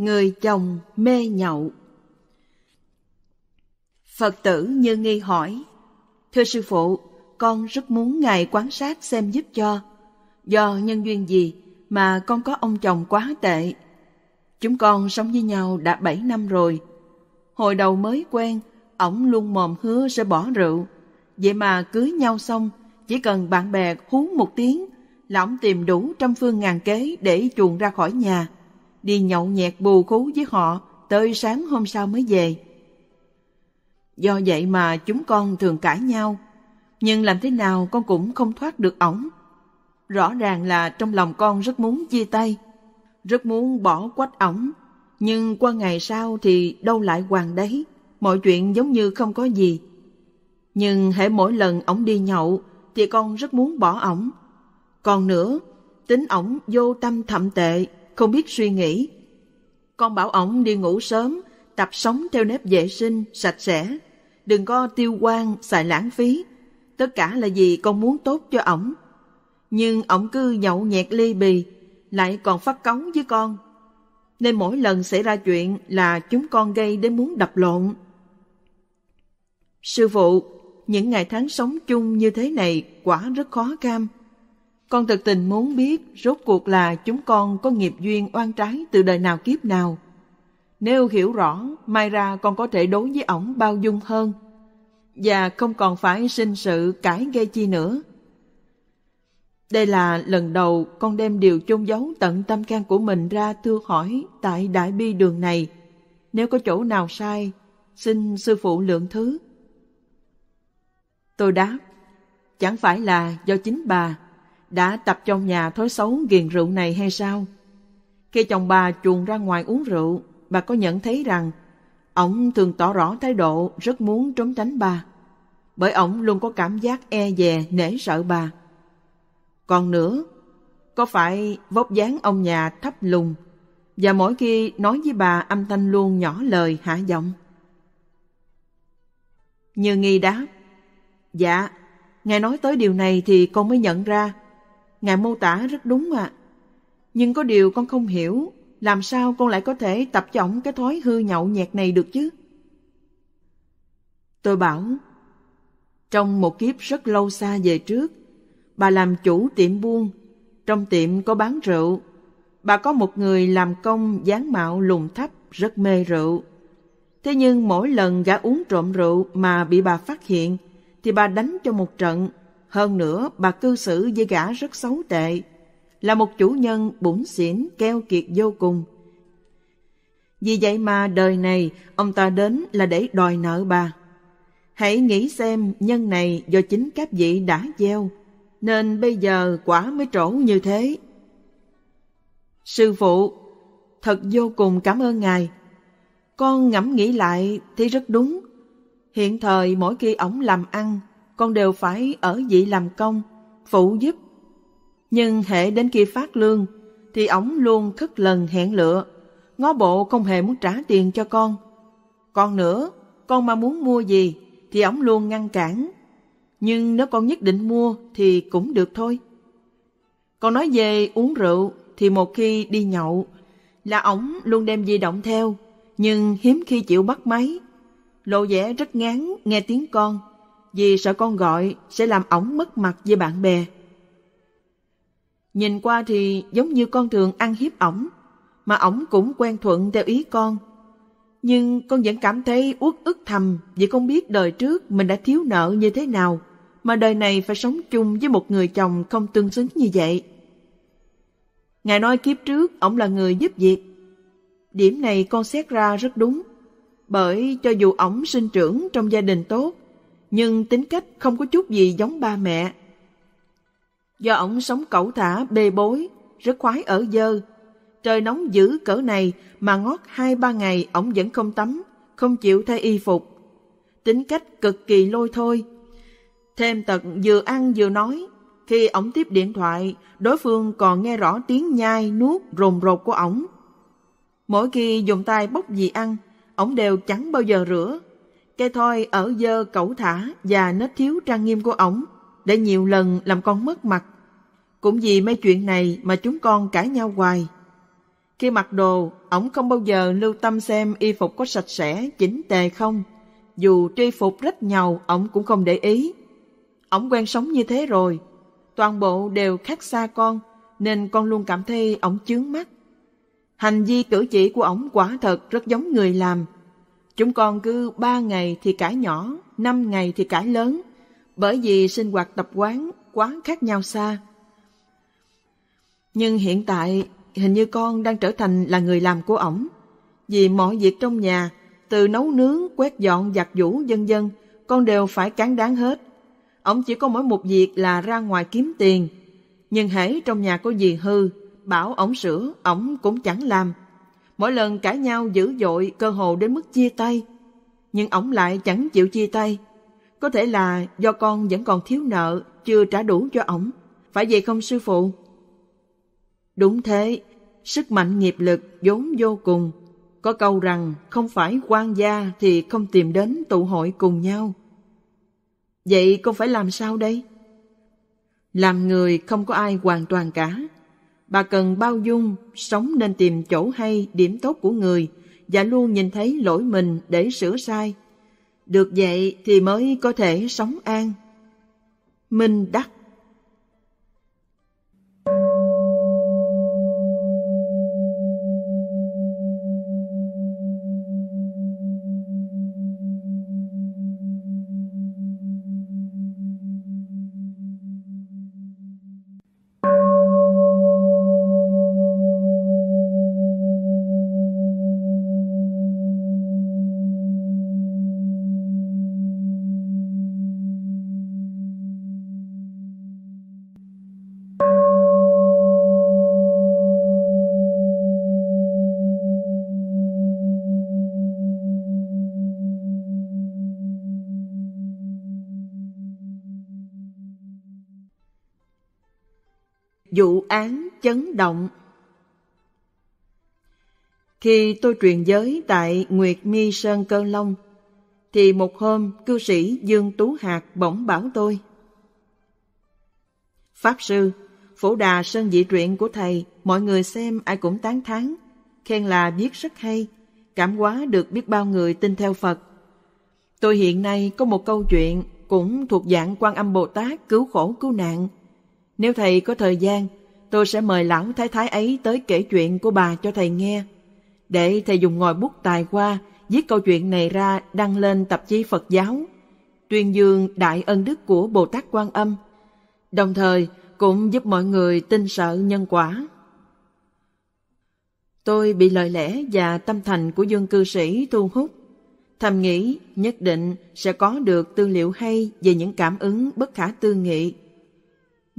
người chồng mê nhậu. Phật tử Như Nghi hỏi, Thưa Sư Phụ, con rất muốn Ngài quan sát xem giúp cho, do nhân duyên gì mà con có ông chồng quá tệ. Chúng con sống với nhau đã bảy năm rồi. Hồi đầu mới quen, ổng luôn mồm hứa sẽ bỏ rượu. Vậy mà cưới nhau xong, chỉ cần bạn bè hú một tiếng là ổng tìm đủ trăm phương ngàn kế để chuồn ra khỏi nhà đi nhậu nhẹt bù khú với họ tới sáng hôm sau mới về. Do vậy mà chúng con thường cãi nhau, nhưng làm thế nào con cũng không thoát được ổng. Rõ ràng là trong lòng con rất muốn chia tay, rất muốn bỏ quách ổng, nhưng qua ngày sau thì đâu lại hoàng đấy, mọi chuyện giống như không có gì. Nhưng hễ mỗi lần ổng đi nhậu thì con rất muốn bỏ ổng. Còn nữa, tính ổng vô tâm thậm tệ, không biết suy nghĩ. Con bảo ổng đi ngủ sớm, tập sống theo nếp vệ sinh, sạch sẽ. Đừng có tiêu quan, xài lãng phí. Tất cả là vì con muốn tốt cho ổng. Nhưng ổng cứ nhậu nhẹt ly bì, lại còn phát cống với con. Nên mỗi lần xảy ra chuyện là chúng con gây đến muốn đập lộn. Sư phụ, những ngày tháng sống chung như thế này quả rất khó cam. Con thật tình muốn biết rốt cuộc là chúng con có nghiệp duyên oan trái từ đời nào kiếp nào. Nếu hiểu rõ, mai ra con có thể đối với ổng bao dung hơn và không còn phải sinh sự cãi gây chi nữa. Đây là lần đầu con đem điều chôn giấu tận tâm can của mình ra thưa hỏi tại Đại Bi Đường này. Nếu có chỗ nào sai, xin sư phụ lượng thứ. Tôi đáp, chẳng phải là do chính bà đã tập trong nhà thói xấu nghiền rượu này hay sao? Khi chồng bà chuồn ra ngoài uống rượu, bà có nhận thấy rằng ông thường tỏ rõ thái độ rất muốn trốn tránh bà, bởi ông luôn có cảm giác e dè, nể sợ bà. Còn nữa, có phải vóc dáng ông nhà thấp lùn và mỗi khi nói với bà âm thanh luôn nhỏ lời hạ giọng? Như nghi đáp, dạ, nghe nói tới điều này thì con mới nhận ra Ngài mô tả rất đúng ạ. À. Nhưng có điều con không hiểu, làm sao con lại có thể tập cho ổng cái thói hư nhậu nhẹt này được chứ? Tôi bảo, trong một kiếp rất lâu xa về trước, bà làm chủ tiệm buôn, trong tiệm có bán rượu. Bà có một người làm công dáng mạo lùn thấp, rất mê rượu. Thế nhưng mỗi lần gã uống trộm rượu mà bị bà phát hiện, thì bà đánh cho một trận hơn nữa, bà cư xử với gã rất xấu tệ, là một chủ nhân bủn xỉn, keo kiệt vô cùng. Vì vậy mà đời này, ông ta đến là để đòi nợ bà. Hãy nghĩ xem nhân này do chính các vị đã gieo, nên bây giờ quả mới trổ như thế. Sư phụ, thật vô cùng cảm ơn Ngài. Con ngẫm nghĩ lại thì rất đúng. Hiện thời mỗi khi ổng làm ăn con đều phải ở vị làm công, phụ giúp. Nhưng hệ đến khi phát lương, thì ổng luôn khất lần hẹn lựa, ngó bộ không hề muốn trả tiền cho con. Còn nữa, con mà muốn mua gì thì ổng luôn ngăn cản. Nhưng nếu con nhất định mua thì cũng được thôi. con nói về uống rượu thì một khi đi nhậu là ổng luôn đem di động theo, nhưng hiếm khi chịu bắt máy. Lộ vẻ rất ngán nghe tiếng con vì sợ con gọi sẽ làm ổng mất mặt với bạn bè. Nhìn qua thì giống như con thường ăn hiếp ổng, mà ổng cũng quen thuận theo ý con. Nhưng con vẫn cảm thấy uất ức thầm vì con biết đời trước mình đã thiếu nợ như thế nào, mà đời này phải sống chung với một người chồng không tương xứng như vậy. Ngài nói kiếp trước ổng là người giúp việc. Điểm này con xét ra rất đúng, bởi cho dù ổng sinh trưởng trong gia đình tốt, nhưng tính cách không có chút gì giống ba mẹ. Do ổng sống cẩu thả, bê bối, rất khoái ở dơ. Trời nóng dữ cỡ này mà ngót hai ba ngày ổng vẫn không tắm, không chịu thay y phục. Tính cách cực kỳ lôi thôi. Thêm tật vừa ăn vừa nói, khi ổng tiếp điện thoại, đối phương còn nghe rõ tiếng nhai, nuốt, rồn rột của ổng. Mỗi khi dùng tay bốc gì ăn, ổng đều chẳng bao giờ rửa, cái thoi ở dơ cẩu thả và nết thiếu trang nghiêm của ổng đã nhiều lần làm con mất mặt. Cũng vì mấy chuyện này mà chúng con cãi nhau hoài. Khi mặc đồ, ổng không bao giờ lưu tâm xem y phục có sạch sẽ, chỉnh tề không. Dù tri phục rách nhầu, ổng cũng không để ý. Ổng quen sống như thế rồi. Toàn bộ đều khác xa con, nên con luôn cảm thấy ổng chướng mắt. Hành vi cử chỉ của ổng quả thật rất giống người làm, Chúng con cứ ba ngày thì cãi nhỏ, năm ngày thì cãi lớn, bởi vì sinh hoạt tập quán quá khác nhau xa. Nhưng hiện tại hình như con đang trở thành là người làm của ổng. Vì mọi việc trong nhà, từ nấu nướng, quét dọn, giặt giũ, dân dân, con đều phải cán đáng hết. Ổng chỉ có mỗi một việc là ra ngoài kiếm tiền. Nhưng hãy trong nhà có gì hư, bảo ổng sửa, ổng cũng chẳng làm, Mỗi lần cãi nhau dữ dội cơ hồ đến mức chia tay. Nhưng ổng lại chẳng chịu chia tay. Có thể là do con vẫn còn thiếu nợ, chưa trả đủ cho ổng. Phải vậy không sư phụ? Đúng thế, sức mạnh nghiệp lực vốn vô cùng. Có câu rằng không phải quan gia thì không tìm đến tụ hội cùng nhau. Vậy con phải làm sao đây? Làm người không có ai hoàn toàn cả. Bà cần bao dung, sống nên tìm chỗ hay, điểm tốt của người và luôn nhìn thấy lỗi mình để sửa sai. Được vậy thì mới có thể sống an. Minh Đắc vụ án chấn động khi tôi truyền giới tại Nguyệt Mi Sơn Cơ Long, thì một hôm cư sĩ Dương Tú Hạc bỗng bảo tôi. Pháp sư, phổ đà Sơn Dị Truyện của thầy, mọi người xem ai cũng tán thán, khen là viết rất hay, cảm hóa được biết bao người tin theo Phật. Tôi hiện nay có một câu chuyện cũng thuộc dạng quan âm Bồ Tát cứu khổ cứu nạn, nếu thầy có thời gian, tôi sẽ mời lão thái thái ấy tới kể chuyện của bà cho thầy nghe. Để thầy dùng ngòi bút tài qua, viết câu chuyện này ra đăng lên tạp chí Phật giáo, tuyên dương đại ân đức của Bồ Tát Quan Âm, đồng thời cũng giúp mọi người tin sợ nhân quả. Tôi bị lời lẽ và tâm thành của dương cư sĩ thu hút, thầm nghĩ nhất định sẽ có được tư liệu hay về những cảm ứng bất khả tư nghị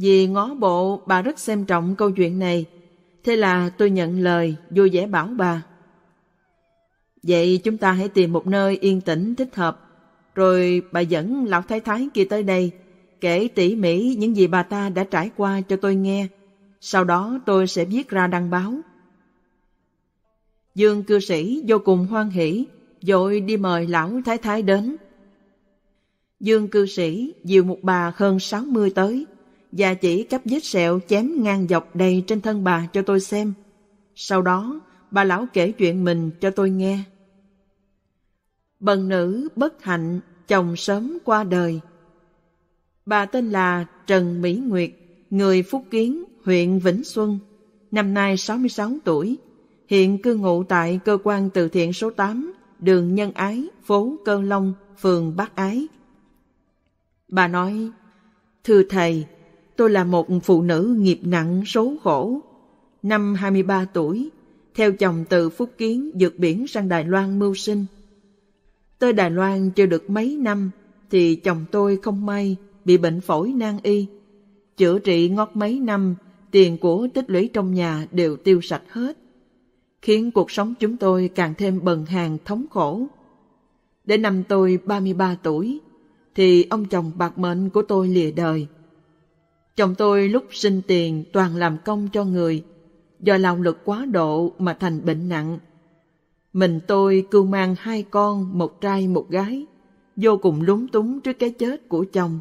vì ngó bộ bà rất xem trọng câu chuyện này, thế là tôi nhận lời vui vẻ bảo bà. Vậy chúng ta hãy tìm một nơi yên tĩnh thích hợp, rồi bà dẫn lão thái thái kia tới đây, kể tỉ mỉ những gì bà ta đã trải qua cho tôi nghe. Sau đó tôi sẽ viết ra đăng báo. Dương cư sĩ vô cùng hoan hỷ, dội đi mời lão thái thái đến. Dương cư sĩ dìu một bà hơn sáu mươi tới, và chỉ cắp vết sẹo chém ngang dọc đầy trên thân bà cho tôi xem. Sau đó, bà lão kể chuyện mình cho tôi nghe. Bần nữ bất hạnh, chồng sớm qua đời. Bà tên là Trần Mỹ Nguyệt, người Phúc Kiến, huyện Vĩnh Xuân, năm nay 66 tuổi, hiện cư ngụ tại cơ quan từ thiện số 8, đường Nhân Ái, phố Cơ Long, phường Bắc Ái. Bà nói, Thưa Thầy, Tôi là một phụ nữ nghiệp nặng số khổ. Năm 23 tuổi, theo chồng từ Phúc Kiến vượt biển sang Đài Loan mưu sinh. Tới Đài Loan chưa được mấy năm thì chồng tôi không may bị bệnh phổi nan y. Chữa trị ngót mấy năm, tiền của tích lũy trong nhà đều tiêu sạch hết, khiến cuộc sống chúng tôi càng thêm bần hàng thống khổ. Đến năm tôi 33 tuổi, thì ông chồng bạc mệnh của tôi lìa đời – Chồng tôi lúc sinh tiền toàn làm công cho người, do lòng lực quá độ mà thành bệnh nặng. Mình tôi cưu mang hai con, một trai một gái, vô cùng lúng túng trước cái chết của chồng.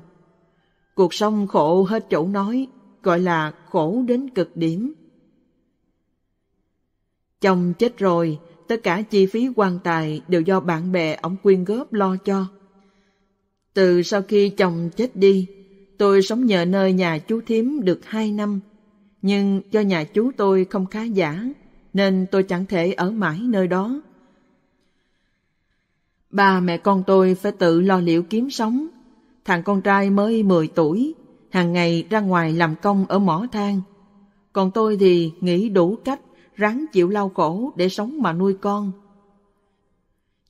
Cuộc sống khổ hết chỗ nói, gọi là khổ đến cực điểm. Chồng chết rồi, tất cả chi phí quan tài đều do bạn bè ông quyên góp lo cho. Từ sau khi chồng chết đi, Tôi sống nhờ nơi nhà chú thím được hai năm, nhưng do nhà chú tôi không khá giả, nên tôi chẳng thể ở mãi nơi đó. Ba mẹ con tôi phải tự lo liệu kiếm sống. Thằng con trai mới 10 tuổi, hàng ngày ra ngoài làm công ở mỏ than. Còn tôi thì nghĩ đủ cách ráng chịu lao khổ để sống mà nuôi con.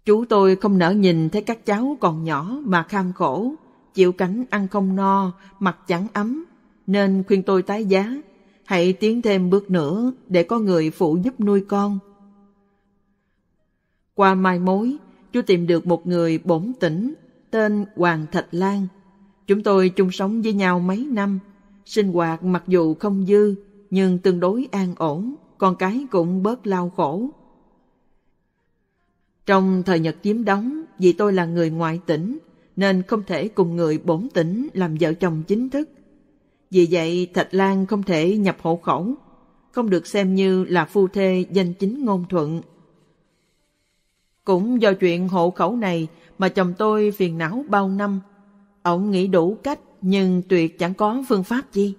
Chú tôi không nỡ nhìn thấy các cháu còn nhỏ mà kham khổ, chịu cảnh ăn không no, mặt chẳng ấm, nên khuyên tôi tái giá, hãy tiến thêm bước nữa để có người phụ giúp nuôi con. Qua mai mối, chú tìm được một người bổn tỉnh, tên Hoàng Thạch Lan. Chúng tôi chung sống với nhau mấy năm, sinh hoạt mặc dù không dư, nhưng tương đối an ổn, con cái cũng bớt lao khổ. Trong thời Nhật chiếm đóng, vì tôi là người ngoại tỉnh, nên không thể cùng người bổn tỉnh làm vợ chồng chính thức. Vì vậy Thạch Lan không thể nhập hộ khẩu, không được xem như là phu thê danh chính ngôn thuận. Cũng do chuyện hộ khẩu này mà chồng tôi phiền não bao năm. Ông nghĩ đủ cách nhưng tuyệt chẳng có phương pháp chi.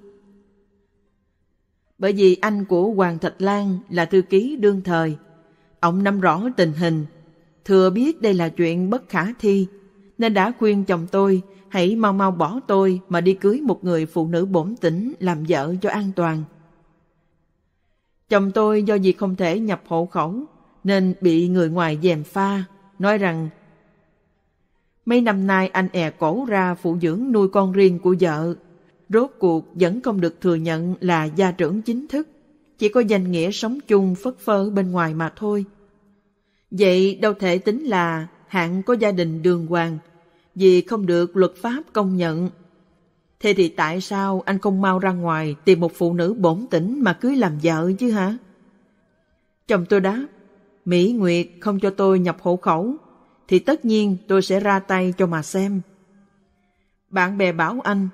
Bởi vì anh của Hoàng Thạch Lan là thư ký đương thời. Ông nắm rõ tình hình, thừa biết đây là chuyện bất khả thi nên đã khuyên chồng tôi hãy mau mau bỏ tôi mà đi cưới một người phụ nữ bổn tĩnh làm vợ cho an toàn. Chồng tôi do việc không thể nhập hộ khẩu nên bị người ngoài dèm pha, nói rằng Mấy năm nay anh è cổ ra phụ dưỡng nuôi con riêng của vợ, rốt cuộc vẫn không được thừa nhận là gia trưởng chính thức, chỉ có danh nghĩa sống chung phất phơ bên ngoài mà thôi. Vậy đâu thể tính là hạng có gia đình đường hoàng, vì không được luật pháp công nhận. Thế thì tại sao anh không mau ra ngoài tìm một phụ nữ bổn tĩnh mà cưới làm vợ chứ hả? Chồng tôi đáp, Mỹ Nguyệt không cho tôi nhập hộ khẩu, thì tất nhiên tôi sẽ ra tay cho mà xem. Bạn bè bảo anh,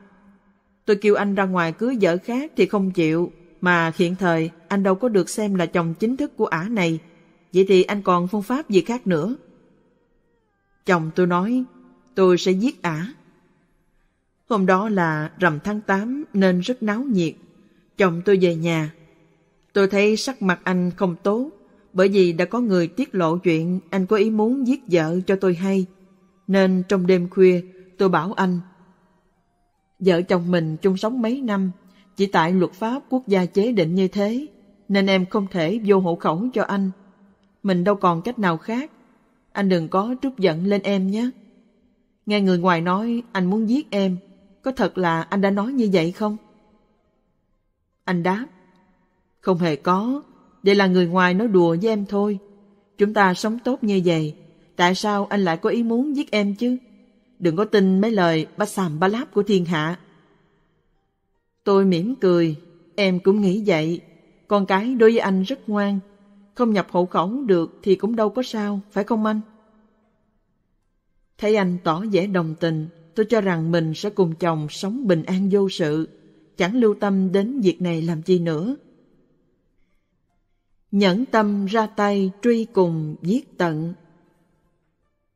tôi kêu anh ra ngoài cưới vợ khác thì không chịu, mà hiện thời anh đâu có được xem là chồng chính thức của ả này, vậy thì anh còn phương pháp gì khác nữa. Chồng tôi nói, tôi sẽ giết ả. Hôm đó là rằm tháng tám nên rất náo nhiệt. Chồng tôi về nhà. Tôi thấy sắc mặt anh không tốt, bởi vì đã có người tiết lộ chuyện anh có ý muốn giết vợ cho tôi hay. Nên trong đêm khuya, tôi bảo anh. Vợ chồng mình chung sống mấy năm, chỉ tại luật pháp quốc gia chế định như thế, nên em không thể vô hộ khẩu cho anh. Mình đâu còn cách nào khác anh đừng có trút giận lên em nhé. Nghe người ngoài nói anh muốn giết em, có thật là anh đã nói như vậy không? Anh đáp, không hề có, đây là người ngoài nói đùa với em thôi. Chúng ta sống tốt như vậy, tại sao anh lại có ý muốn giết em chứ? Đừng có tin mấy lời ba sàm ba láp của thiên hạ. Tôi mỉm cười, em cũng nghĩ vậy, con cái đối với anh rất ngoan, không nhập hộ khẩu được thì cũng đâu có sao, phải không anh? Thấy anh tỏ vẻ đồng tình, tôi cho rằng mình sẽ cùng chồng sống bình an vô sự, chẳng lưu tâm đến việc này làm chi nữa. Nhẫn tâm ra tay truy cùng giết tận.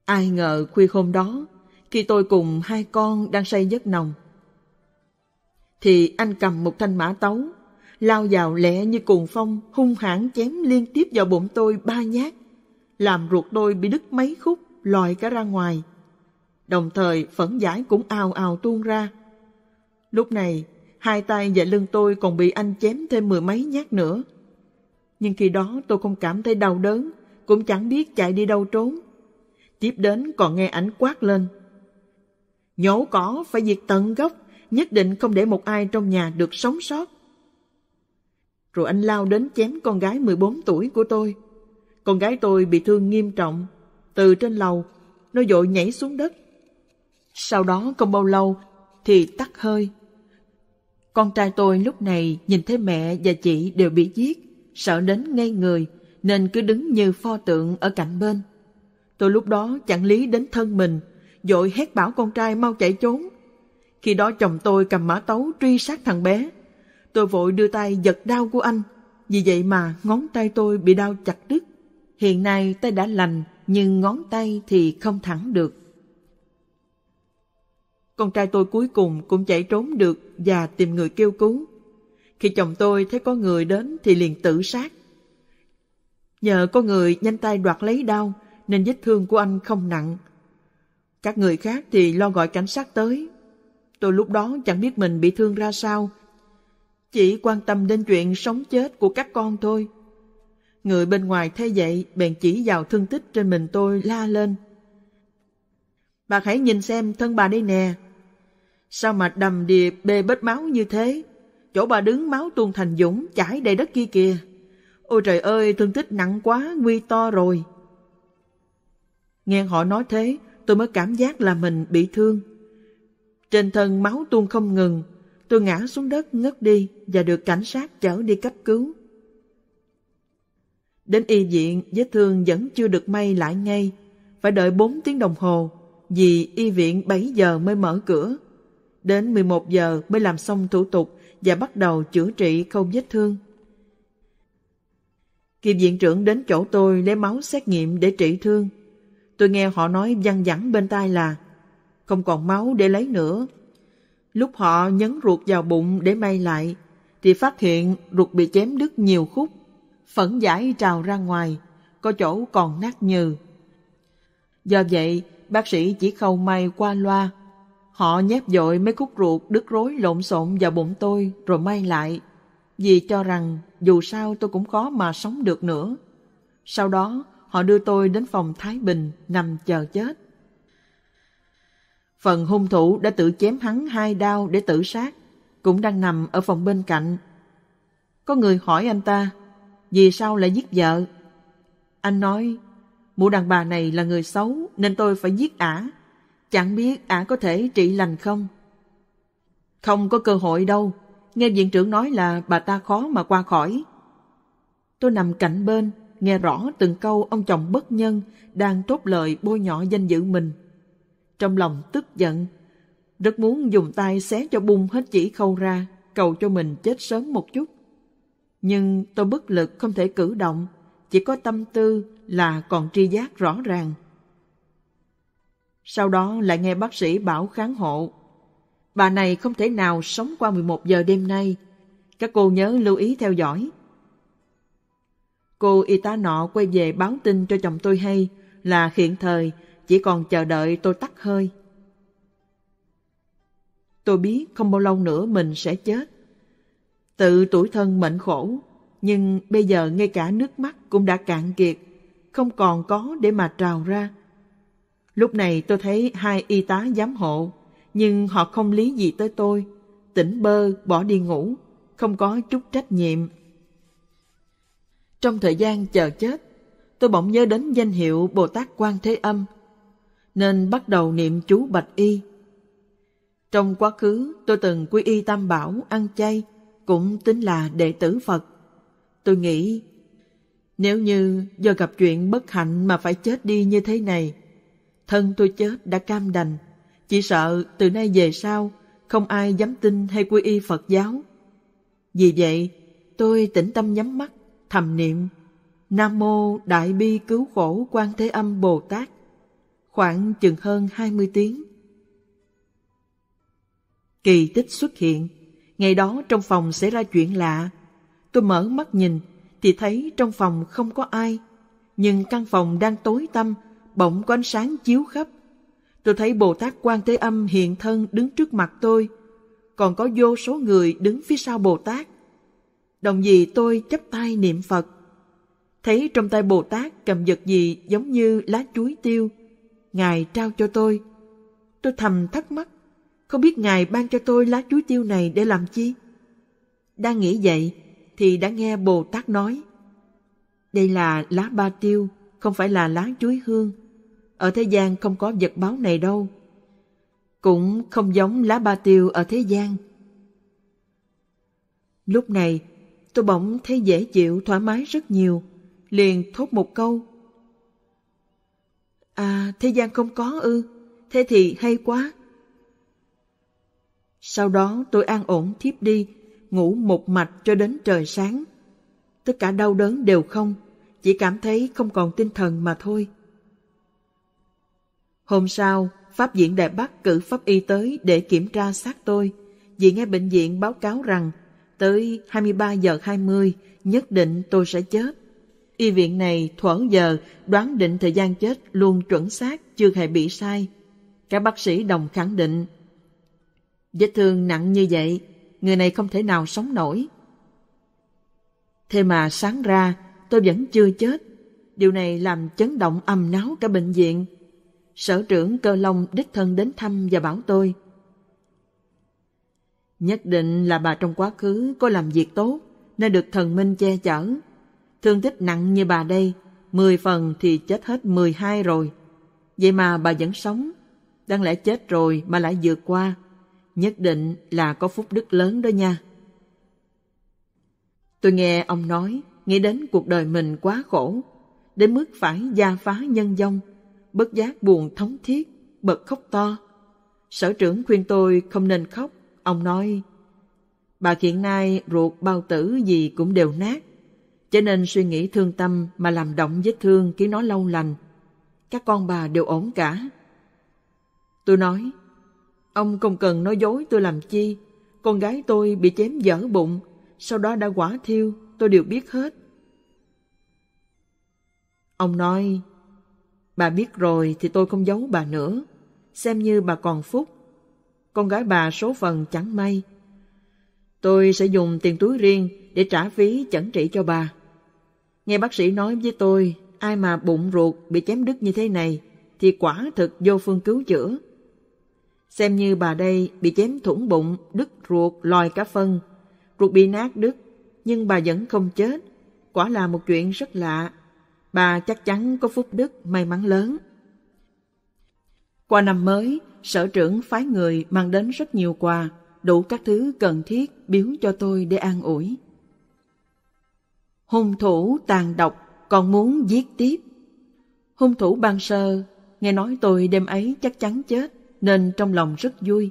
Ai ngờ khuya hôm đó, khi tôi cùng hai con đang say giấc nồng, thì anh cầm một thanh mã tấu lao vào lẹ như cuồng phong, hung hãn chém liên tiếp vào bụng tôi ba nhát, làm ruột tôi bị đứt mấy khúc, lòi cả ra ngoài. Đồng thời phẫn giải cũng ào ào tuôn ra. Lúc này, hai tay và lưng tôi còn bị anh chém thêm mười mấy nhát nữa. Nhưng khi đó tôi không cảm thấy đau đớn, cũng chẳng biết chạy đi đâu trốn. Tiếp đến còn nghe ảnh quát lên. Nhổ cỏ phải diệt tận gốc, nhất định không để một ai trong nhà được sống sót rồi anh lao đến chém con gái 14 tuổi của tôi. Con gái tôi bị thương nghiêm trọng, từ trên lầu, nó vội nhảy xuống đất. Sau đó không bao lâu thì tắt hơi. Con trai tôi lúc này nhìn thấy mẹ và chị đều bị giết, sợ đến ngay người nên cứ đứng như pho tượng ở cạnh bên. Tôi lúc đó chẳng lý đến thân mình, vội hét bảo con trai mau chạy trốn. Khi đó chồng tôi cầm mã tấu truy sát thằng bé, Tôi vội đưa tay giật đau của anh, vì vậy mà ngón tay tôi bị đau chặt đứt. Hiện nay tay đã lành, nhưng ngón tay thì không thẳng được. Con trai tôi cuối cùng cũng chạy trốn được và tìm người kêu cứu. Khi chồng tôi thấy có người đến thì liền tự sát. Nhờ có người nhanh tay đoạt lấy đau nên vết thương của anh không nặng. Các người khác thì lo gọi cảnh sát tới. Tôi lúc đó chẳng biết mình bị thương ra sao chỉ quan tâm đến chuyện sống chết của các con thôi. Người bên ngoài thấy vậy bèn chỉ vào thương tích trên mình tôi la lên. Bà hãy nhìn xem thân bà đây nè. Sao mà đầm đìa bê bết máu như thế? Chỗ bà đứng máu tuôn thành dũng chảy đầy đất kia kìa. Ôi trời ơi, thương tích nặng quá, nguy to rồi. Nghe họ nói thế, tôi mới cảm giác là mình bị thương. Trên thân máu tuôn không ngừng, Tôi ngã xuống đất ngất đi và được cảnh sát chở đi cấp cứu. Đến y viện, vết thương vẫn chưa được may lại ngay. Phải đợi 4 tiếng đồng hồ, vì y viện 7 giờ mới mở cửa. Đến 11 giờ mới làm xong thủ tục và bắt đầu chữa trị khâu vết thương. Kiệp viện trưởng đến chỗ tôi lấy máu xét nghiệm để trị thương. Tôi nghe họ nói văng vẳng bên tai là không còn máu để lấy nữa, Lúc họ nhấn ruột vào bụng để may lại, thì phát hiện ruột bị chém đứt nhiều khúc, phẫn giải trào ra ngoài, có chỗ còn nát nhừ. Do vậy, bác sĩ chỉ khâu may qua loa. Họ nhét dội mấy khúc ruột đứt rối lộn xộn vào bụng tôi rồi may lại, vì cho rằng dù sao tôi cũng khó mà sống được nữa. Sau đó, họ đưa tôi đến phòng Thái Bình nằm chờ chết. Phần hung thủ đã tự chém hắn hai đao để tự sát, cũng đang nằm ở phòng bên cạnh. Có người hỏi anh ta, vì sao lại giết vợ? Anh nói, mụ đàn bà này là người xấu nên tôi phải giết ả. Chẳng biết ả có thể trị lành không? Không có cơ hội đâu. Nghe viện trưởng nói là bà ta khó mà qua khỏi. Tôi nằm cạnh bên, nghe rõ từng câu ông chồng bất nhân đang tốt lời bôi nhọ danh dự mình trong lòng tức giận. Rất muốn dùng tay xé cho bung hết chỉ khâu ra, cầu cho mình chết sớm một chút. Nhưng tôi bất lực không thể cử động, chỉ có tâm tư là còn tri giác rõ ràng. Sau đó lại nghe bác sĩ bảo kháng hộ. Bà này không thể nào sống qua 11 giờ đêm nay. Các cô nhớ lưu ý theo dõi. Cô y tá nọ quay về báo tin cho chồng tôi hay là hiện thời chỉ còn chờ đợi tôi tắt hơi. Tôi biết không bao lâu nữa mình sẽ chết. Tự tuổi thân mệnh khổ, nhưng bây giờ ngay cả nước mắt cũng đã cạn kiệt, không còn có để mà trào ra. Lúc này tôi thấy hai y tá giám hộ, nhưng họ không lý gì tới tôi, tỉnh bơ bỏ đi ngủ, không có chút trách nhiệm. Trong thời gian chờ chết, tôi bỗng nhớ đến danh hiệu Bồ Tát Quan Thế Âm – nên bắt đầu niệm chú bạch y. Trong quá khứ, tôi từng quy y tam bảo, ăn chay, cũng tính là đệ tử Phật. Tôi nghĩ, nếu như do gặp chuyện bất hạnh mà phải chết đi như thế này, thân tôi chết đã cam đành, chỉ sợ từ nay về sau không ai dám tin hay quy y Phật giáo. Vì vậy, tôi tĩnh tâm nhắm mắt, thầm niệm Nam mô Đại bi cứu khổ Quan Thế Âm Bồ Tát khoảng chừng hơn 20 tiếng. Kỳ tích xuất hiện, ngày đó trong phòng xảy ra chuyện lạ. Tôi mở mắt nhìn thì thấy trong phòng không có ai, nhưng căn phòng đang tối tăm, bỗng có ánh sáng chiếu khắp. Tôi thấy Bồ Tát Quan Thế Âm hiện thân đứng trước mặt tôi, còn có vô số người đứng phía sau Bồ Tát. Đồng gì tôi chắp tay niệm Phật. Thấy trong tay Bồ Tát cầm vật gì giống như lá chuối tiêu, Ngài trao cho tôi. Tôi thầm thắc mắc, không biết Ngài ban cho tôi lá chuối tiêu này để làm chi? Đang nghĩ vậy thì đã nghe Bồ Tát nói, đây là lá ba tiêu, không phải là lá chuối hương. Ở thế gian không có vật báo này đâu. Cũng không giống lá ba tiêu ở thế gian. Lúc này, tôi bỗng thấy dễ chịu thoải mái rất nhiều, liền thốt một câu À, thế gian không có ư? Thế thì hay quá. Sau đó tôi an ổn thiếp đi, ngủ một mạch cho đến trời sáng. Tất cả đau đớn đều không, chỉ cảm thấy không còn tinh thần mà thôi. Hôm sau, Pháp viện Đại Bắc cử Pháp Y tới để kiểm tra xác tôi, vì nghe bệnh viện báo cáo rằng tới 23 giờ 20 nhất định tôi sẽ chết. Y viện này thuở giờ đoán định thời gian chết luôn chuẩn xác, chưa hề bị sai. Các bác sĩ đồng khẳng định. Vết thương nặng như vậy, người này không thể nào sống nổi. Thế mà sáng ra, tôi vẫn chưa chết. Điều này làm chấn động âm náo cả bệnh viện. Sở trưởng cơ long đích thân đến thăm và bảo tôi. Nhất định là bà trong quá khứ có làm việc tốt, nên được thần minh che chở Thương tích nặng như bà đây, 10 phần thì chết hết 12 rồi. Vậy mà bà vẫn sống, đang lẽ chết rồi mà lại vượt qua. Nhất định là có phúc đức lớn đó nha. Tôi nghe ông nói, nghĩ đến cuộc đời mình quá khổ, đến mức phải gia phá nhân dông, bất giác buồn thống thiết, bật khóc to. Sở trưởng khuyên tôi không nên khóc, ông nói, bà hiện nay ruột bao tử gì cũng đều nát, cho nên suy nghĩ thương tâm mà làm động vết thương khiến nó lâu lành. Các con bà đều ổn cả. Tôi nói, ông không cần nói dối tôi làm chi. Con gái tôi bị chém dở bụng, sau đó đã quả thiêu, tôi đều biết hết. Ông nói, bà biết rồi thì tôi không giấu bà nữa, xem như bà còn phúc. Con gái bà số phần chẳng may. Tôi sẽ dùng tiền túi riêng để trả phí chẩn trị cho bà. Nghe bác sĩ nói với tôi, ai mà bụng ruột bị chém đứt như thế này thì quả thực vô phương cứu chữa. Xem như bà đây bị chém thủng bụng, đứt ruột, lòi cả phân, ruột bị nát đứt, nhưng bà vẫn không chết. Quả là một chuyện rất lạ. Bà chắc chắn có phúc đức may mắn lớn. Qua năm mới, sở trưởng phái người mang đến rất nhiều quà, đủ các thứ cần thiết biếu cho tôi để an ủi hung thủ tàn độc còn muốn giết tiếp. Hung thủ ban sơ, nghe nói tôi đêm ấy chắc chắn chết, nên trong lòng rất vui.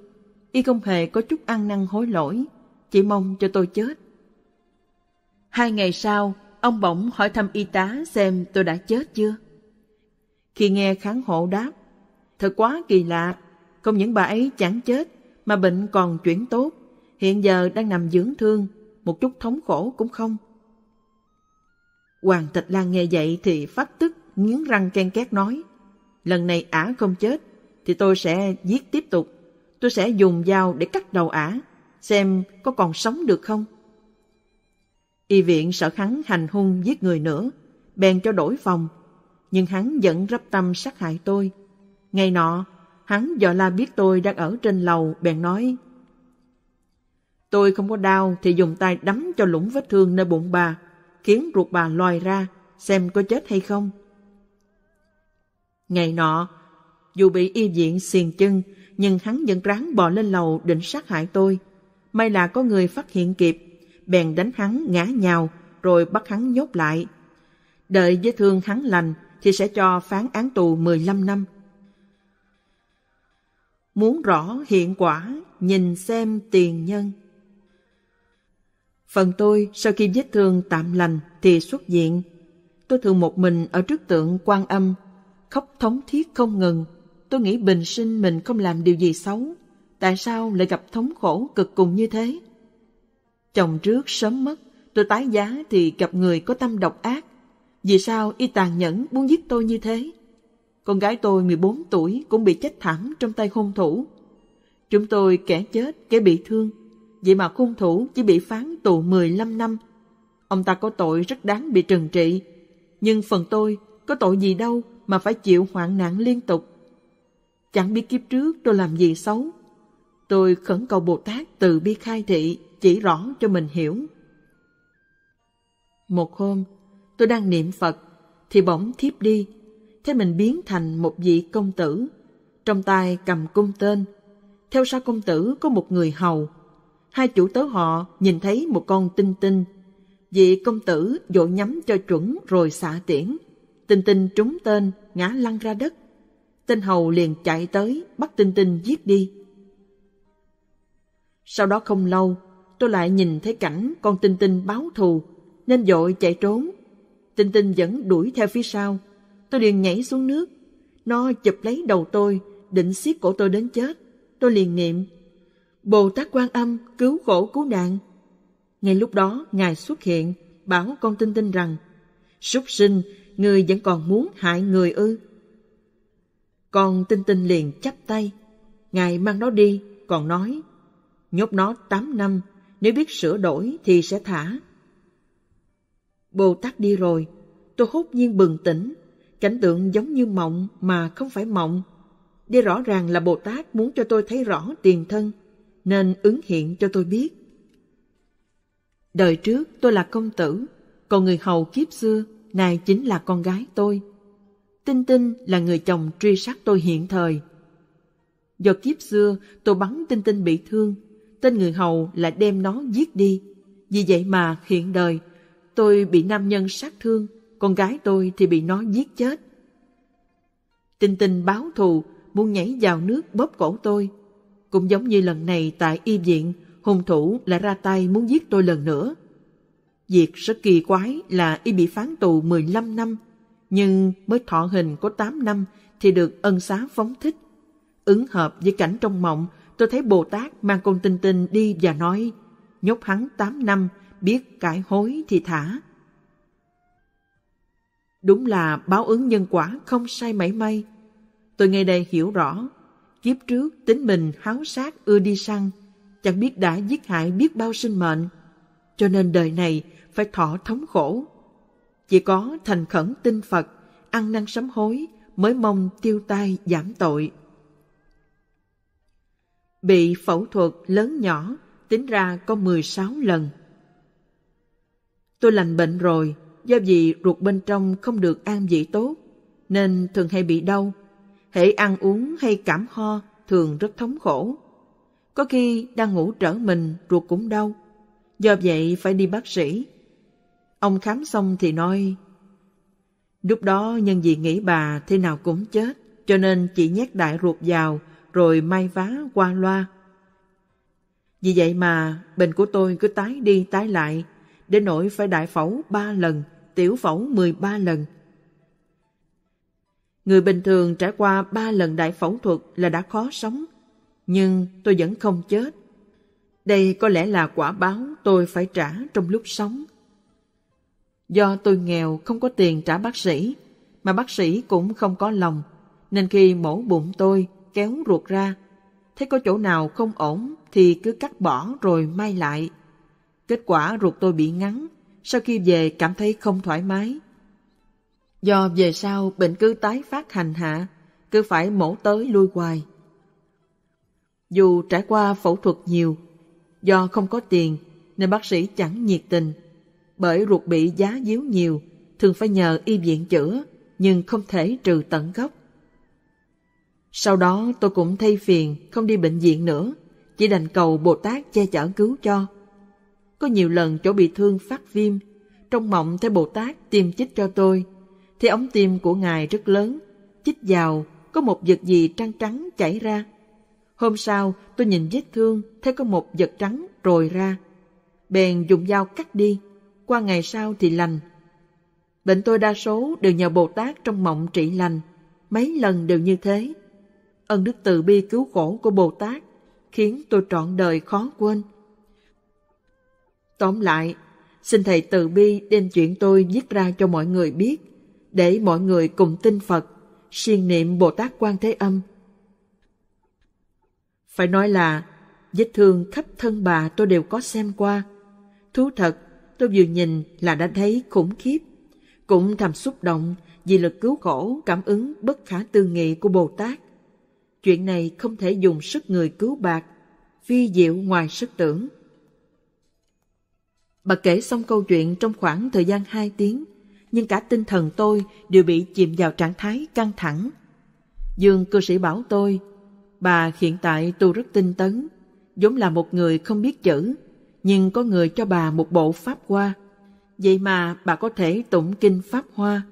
Y không hề có chút ăn năn hối lỗi, chỉ mong cho tôi chết. Hai ngày sau, ông bỗng hỏi thăm y tá xem tôi đã chết chưa. Khi nghe kháng hộ đáp, thật quá kỳ lạ, không những bà ấy chẳng chết mà bệnh còn chuyển tốt, hiện giờ đang nằm dưỡng thương, một chút thống khổ cũng không. Hoàng Thạch Lan nghe vậy thì phát tức, nghiến răng ken két nói. Lần này ả không chết, thì tôi sẽ giết tiếp tục. Tôi sẽ dùng dao để cắt đầu ả, xem có còn sống được không. Y viện sợ hắn hành hung giết người nữa, bèn cho đổi phòng. Nhưng hắn vẫn rắp tâm sát hại tôi. Ngày nọ, hắn dò la biết tôi đang ở trên lầu, bèn nói. Tôi không có đau thì dùng tay đấm cho lũng vết thương nơi bụng bà khiến ruột bà lòi ra xem có chết hay không. Ngày nọ, dù bị y viện xiềng chân, nhưng hắn vẫn ráng bò lên lầu định sát hại tôi. May là có người phát hiện kịp, bèn đánh hắn ngã nhào rồi bắt hắn nhốt lại. Đợi vết thương hắn lành thì sẽ cho phán án tù 15 năm. Muốn rõ hiện quả, nhìn xem tiền nhân. Phần tôi sau khi vết thương tạm lành thì xuất viện. Tôi thường một mình ở trước tượng quan âm, khóc thống thiết không ngừng. Tôi nghĩ bình sinh mình không làm điều gì xấu. Tại sao lại gặp thống khổ cực cùng như thế? Chồng trước sớm mất, tôi tái giá thì gặp người có tâm độc ác. Vì sao y tàn nhẫn muốn giết tôi như thế? Con gái tôi 14 tuổi cũng bị chết thảm trong tay hung thủ. Chúng tôi kẻ chết, kẻ bị thương, vậy mà hung thủ chỉ bị phán tù 15 năm. Ông ta có tội rất đáng bị trừng trị, nhưng phần tôi có tội gì đâu mà phải chịu hoạn nạn liên tục. Chẳng biết kiếp trước tôi làm gì xấu. Tôi khẩn cầu Bồ Tát từ bi khai thị chỉ rõ cho mình hiểu. Một hôm, tôi đang niệm Phật thì bỗng thiếp đi, thế mình biến thành một vị công tử, trong tay cầm cung tên. Theo sau công tử có một người hầu hai chủ tớ họ nhìn thấy một con tinh tinh. Vị công tử vội nhắm cho chuẩn rồi xả tiễn. Tinh tinh trúng tên, ngã lăn ra đất. Tên hầu liền chạy tới, bắt tinh tinh giết đi. Sau đó không lâu, tôi lại nhìn thấy cảnh con tinh tinh báo thù, nên dội chạy trốn. Tinh tinh vẫn đuổi theo phía sau. Tôi liền nhảy xuống nước. Nó chụp lấy đầu tôi, định siết cổ tôi đến chết. Tôi liền niệm Bồ Tát Quan Âm cứu khổ cứu nạn. Ngay lúc đó, Ngài xuất hiện, bảo con tinh tinh rằng, súc sinh, người vẫn còn muốn hại người ư. Con tinh tinh liền chắp tay. Ngài mang nó đi, còn nói, nhốt nó 8 năm, nếu biết sửa đổi thì sẽ thả. Bồ Tát đi rồi, tôi hốt nhiên bừng tỉnh, cảnh tượng giống như mộng mà không phải mộng. Đây rõ ràng là Bồ Tát muốn cho tôi thấy rõ tiền thân nên ứng hiện cho tôi biết. Đời trước tôi là công tử, còn người hầu kiếp xưa này chính là con gái tôi. Tinh Tinh là người chồng truy sát tôi hiện thời. Do kiếp xưa tôi bắn Tinh Tinh bị thương, tên người hầu là đem nó giết đi. Vì vậy mà hiện đời, tôi bị nam nhân sát thương, con gái tôi thì bị nó giết chết. Tinh Tinh báo thù, muốn nhảy vào nước bóp cổ tôi. Cũng giống như lần này tại y viện, hung thủ lại ra tay muốn giết tôi lần nữa. Việc rất kỳ quái là y bị phán tù 15 năm, nhưng mới thọ hình có 8 năm thì được ân xá phóng thích. Ứng hợp với cảnh trong mộng, tôi thấy Bồ Tát mang con tinh tinh đi và nói, nhốt hắn 8 năm, biết cải hối thì thả. Đúng là báo ứng nhân quả không sai mảy may. Tôi ngay đây hiểu rõ kiếp trước tính mình háo sát ưa đi săn, chẳng biết đã giết hại biết bao sinh mệnh, cho nên đời này phải thọ thống khổ. Chỉ có thành khẩn tin Phật, ăn năn sám hối mới mong tiêu tai giảm tội. Bị phẫu thuật lớn nhỏ tính ra có 16 lần. Tôi lành bệnh rồi, do vì ruột bên trong không được an vị tốt, nên thường hay bị đau, hệ ăn uống hay cảm ho thường rất thống khổ. Có khi đang ngủ trở mình ruột cũng đau, do vậy phải đi bác sĩ. Ông khám xong thì nói, lúc đó nhân vì nghĩ bà thế nào cũng chết, cho nên chỉ nhét đại ruột vào rồi may vá qua loa. Vì vậy mà bệnh của tôi cứ tái đi tái lại, đến nỗi phải đại phẫu ba lần, tiểu phẫu mười ba lần. Người bình thường trải qua ba lần đại phẫu thuật là đã khó sống, nhưng tôi vẫn không chết. Đây có lẽ là quả báo tôi phải trả trong lúc sống. Do tôi nghèo không có tiền trả bác sĩ, mà bác sĩ cũng không có lòng, nên khi mổ bụng tôi kéo ruột ra, thấy có chỗ nào không ổn thì cứ cắt bỏ rồi may lại. Kết quả ruột tôi bị ngắn, sau khi về cảm thấy không thoải mái, Do về sau bệnh cứ tái phát hành hạ, cứ phải mổ tới lui hoài. Dù trải qua phẫu thuật nhiều, do không có tiền nên bác sĩ chẳng nhiệt tình. Bởi ruột bị giá díu nhiều, thường phải nhờ y viện chữa, nhưng không thể trừ tận gốc. Sau đó tôi cũng thay phiền không đi bệnh viện nữa, chỉ đành cầu Bồ Tát che chở cứu cho. Có nhiều lần chỗ bị thương phát viêm, trong mộng thấy Bồ Tát tiêm chích cho tôi thì ống tim của ngài rất lớn, chích vào, có một vật gì trắng trắng chảy ra. Hôm sau, tôi nhìn vết thương, thấy có một vật trắng rồi ra. Bèn dùng dao cắt đi, qua ngày sau thì lành. Bệnh tôi đa số đều nhờ Bồ Tát trong mộng trị lành, mấy lần đều như thế. Ân đức từ bi cứu khổ của Bồ Tát khiến tôi trọn đời khó quên. Tóm lại, xin Thầy từ bi đem chuyện tôi viết ra cho mọi người biết để mọi người cùng tin Phật, siêng niệm Bồ Tát Quan Thế Âm. Phải nói là vết thương khắp thân bà tôi đều có xem qua. Thú thật, tôi vừa nhìn là đã thấy khủng khiếp, cũng thầm xúc động vì lực cứu khổ cảm ứng bất khả tư nghị của Bồ Tát. Chuyện này không thể dùng sức người cứu bạc, phi diệu ngoài sức tưởng. Bà kể xong câu chuyện trong khoảng thời gian 2 tiếng, nhưng cả tinh thần tôi đều bị chìm vào trạng thái căng thẳng. Dương cư sĩ bảo tôi, bà hiện tại tu rất tinh tấn, giống là một người không biết chữ, nhưng có người cho bà một bộ pháp hoa. Vậy mà bà có thể tụng kinh pháp hoa.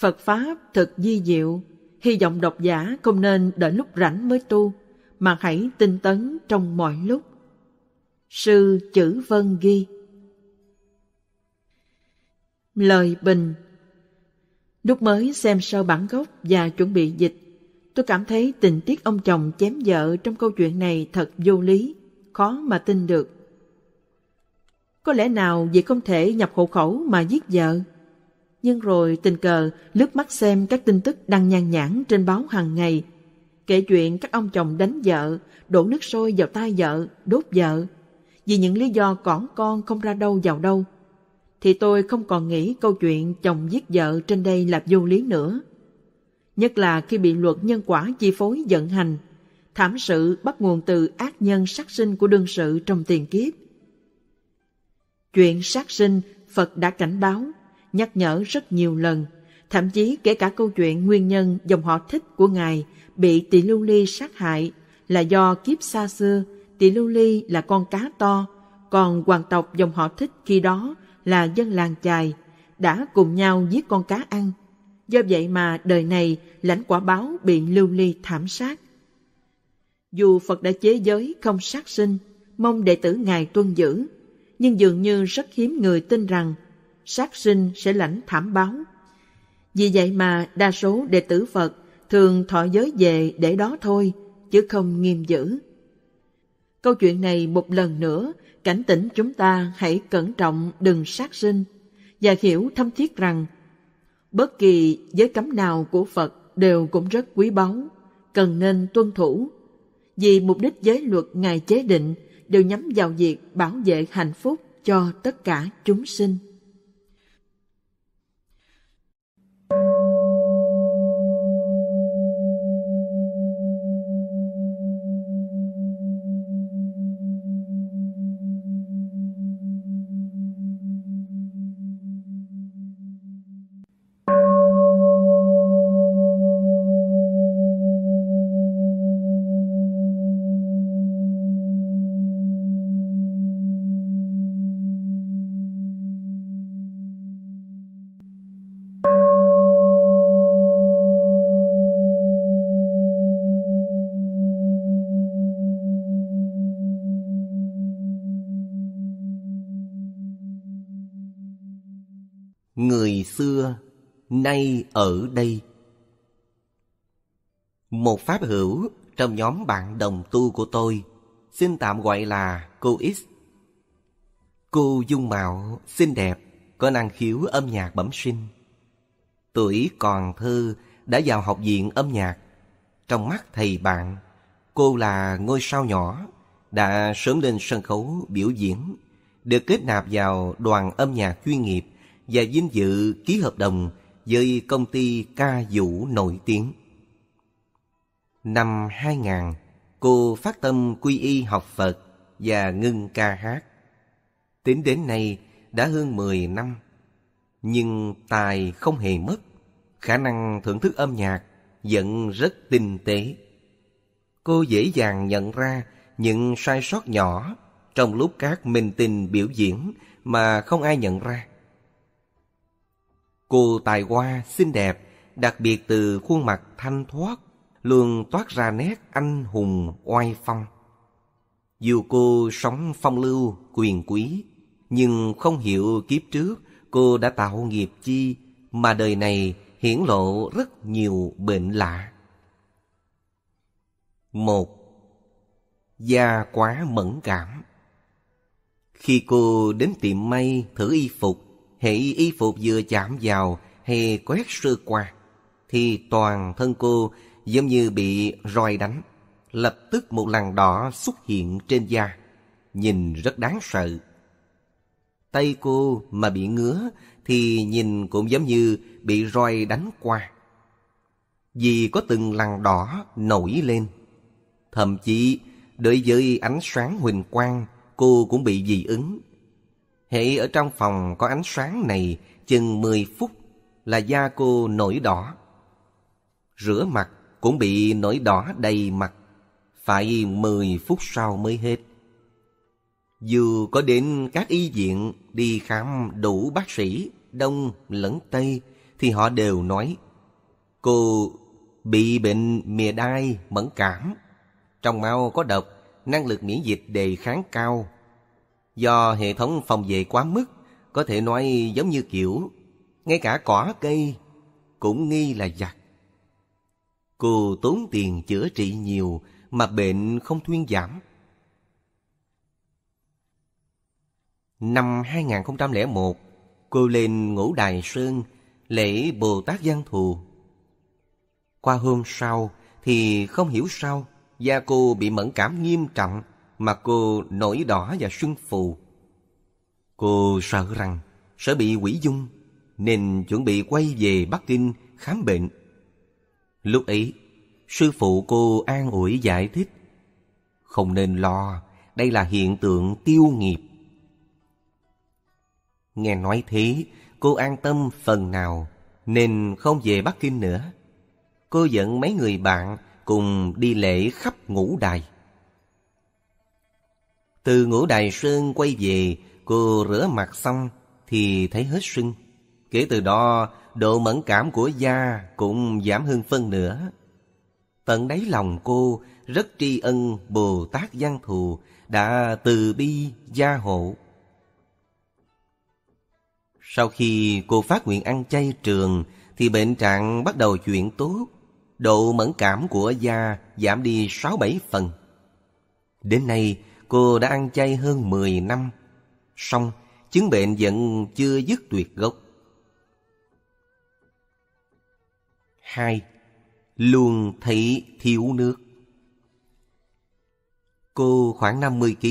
Phật Pháp thật di diệu, hy vọng độc giả không nên đợi lúc rảnh mới tu, mà hãy tinh tấn trong mọi lúc. Sư chữ vân ghi Lời bình Lúc mới xem sơ bản gốc và chuẩn bị dịch, tôi cảm thấy tình tiết ông chồng chém vợ trong câu chuyện này thật vô lý, khó mà tin được. Có lẽ nào vì không thể nhập hộ khẩu mà giết vợ? Nhưng rồi tình cờ lướt mắt xem các tin tức đăng nhan nhản trên báo hàng ngày, kể chuyện các ông chồng đánh vợ, đổ nước sôi vào tay vợ, đốt vợ, vì những lý do cỏn con không ra đâu vào đâu thì tôi không còn nghĩ câu chuyện chồng giết vợ trên đây là vô lý nữa. Nhất là khi bị luật nhân quả chi phối vận hành, thảm sự bắt nguồn từ ác nhân sát sinh của đương sự trong tiền kiếp. Chuyện sát sinh, Phật đã cảnh báo, nhắc nhở rất nhiều lần, thậm chí kể cả câu chuyện nguyên nhân dòng họ thích của Ngài bị tỷ lưu ly sát hại là do kiếp xa xưa, tỷ lưu ly là con cá to, còn hoàng tộc dòng họ thích khi đó là dân làng chài, đã cùng nhau giết con cá ăn. Do vậy mà đời này lãnh quả báo bị lưu ly thảm sát. Dù Phật đã chế giới không sát sinh, mong đệ tử Ngài tuân giữ, nhưng dường như rất hiếm người tin rằng sát sinh sẽ lãnh thảm báo. Vì vậy mà đa số đệ tử Phật thường thọ giới về để đó thôi, chứ không nghiêm giữ. Câu chuyện này một lần nữa cảnh tỉnh chúng ta hãy cẩn trọng đừng sát sinh và hiểu thâm thiết rằng bất kỳ giới cấm nào của Phật đều cũng rất quý báu, cần nên tuân thủ. Vì mục đích giới luật Ngài chế định đều nhắm vào việc bảo vệ hạnh phúc cho tất cả chúng sinh. ngày xưa, nay ở đây. Một pháp hữu trong nhóm bạn đồng tu của tôi, xin tạm gọi là cô X. Cô dung mạo, xinh đẹp, có năng khiếu âm nhạc bẩm sinh. Tuổi còn thơ đã vào học viện âm nhạc. Trong mắt thầy bạn, cô là ngôi sao nhỏ, đã sớm lên sân khấu biểu diễn, được kết nạp vào đoàn âm nhạc chuyên nghiệp và vinh dự ký hợp đồng với công ty ca vũ nổi tiếng. Năm 2000, cô phát tâm quy y học Phật và ngưng ca hát. Tính đến nay đã hơn 10 năm, nhưng tài không hề mất, khả năng thưởng thức âm nhạc vẫn rất tinh tế. Cô dễ dàng nhận ra những sai sót nhỏ trong lúc các minh tinh biểu diễn mà không ai nhận ra. Cô tài hoa xinh đẹp, đặc biệt từ khuôn mặt thanh thoát, luôn toát ra nét anh hùng oai phong. Dù cô sống phong lưu, quyền quý, nhưng không hiểu kiếp trước cô đã tạo nghiệp chi mà đời này hiển lộ rất nhiều bệnh lạ. một Da quá mẫn cảm Khi cô đến tiệm may thử y phục, hệ y phục vừa chạm vào hay quét sơ qua, thì toàn thân cô giống như bị roi đánh. Lập tức một làn đỏ xuất hiện trên da, nhìn rất đáng sợ. Tay cô mà bị ngứa thì nhìn cũng giống như bị roi đánh qua. Vì có từng làn đỏ nổi lên. Thậm chí đối với ánh sáng huỳnh quang cô cũng bị dị ứng Hệ ở trong phòng có ánh sáng này chừng 10 phút là da cô nổi đỏ. Rửa mặt cũng bị nổi đỏ đầy mặt. Phải 10 phút sau mới hết. Dù có đến các y viện đi khám đủ bác sĩ Đông lẫn Tây thì họ đều nói Cô bị bệnh mìa đai mẫn cảm, trong máu có độc, năng lực miễn dịch đề kháng cao Do hệ thống phòng vệ quá mức, có thể nói giống như kiểu, ngay cả cỏ cây cũng nghi là giặc. Cô tốn tiền chữa trị nhiều mà bệnh không thuyên giảm. Năm 2001, cô lên ngũ đài sơn lễ Bồ Tát Giang Thù. Qua hôm sau thì không hiểu sao da cô bị mẫn cảm nghiêm trọng mà cô nổi đỏ và sưng phù. Cô sợ rằng sẽ bị quỷ dung nên chuẩn bị quay về Bắc Kinh khám bệnh. Lúc ấy, sư phụ cô an ủi giải thích. Không nên lo, đây là hiện tượng tiêu nghiệp. Nghe nói thế, cô an tâm phần nào nên không về Bắc Kinh nữa. Cô dẫn mấy người bạn cùng đi lễ khắp ngũ đài. Từ ngũ đài sơn quay về, cô rửa mặt xong thì thấy hết sưng. Kể từ đó, độ mẫn cảm của da cũng giảm hơn phân nữa. Tận đáy lòng cô rất tri ân Bồ Tát Giang Thù đã từ bi gia hộ. Sau khi cô phát nguyện ăn chay trường thì bệnh trạng bắt đầu chuyển tốt. Độ mẫn cảm của da giảm đi 6-7 phần. Đến nay, cô đã ăn chay hơn 10 năm. Song, chứng bệnh vẫn chưa dứt tuyệt gốc. 2. Luôn thấy thiếu nước Cô khoảng 50 kg,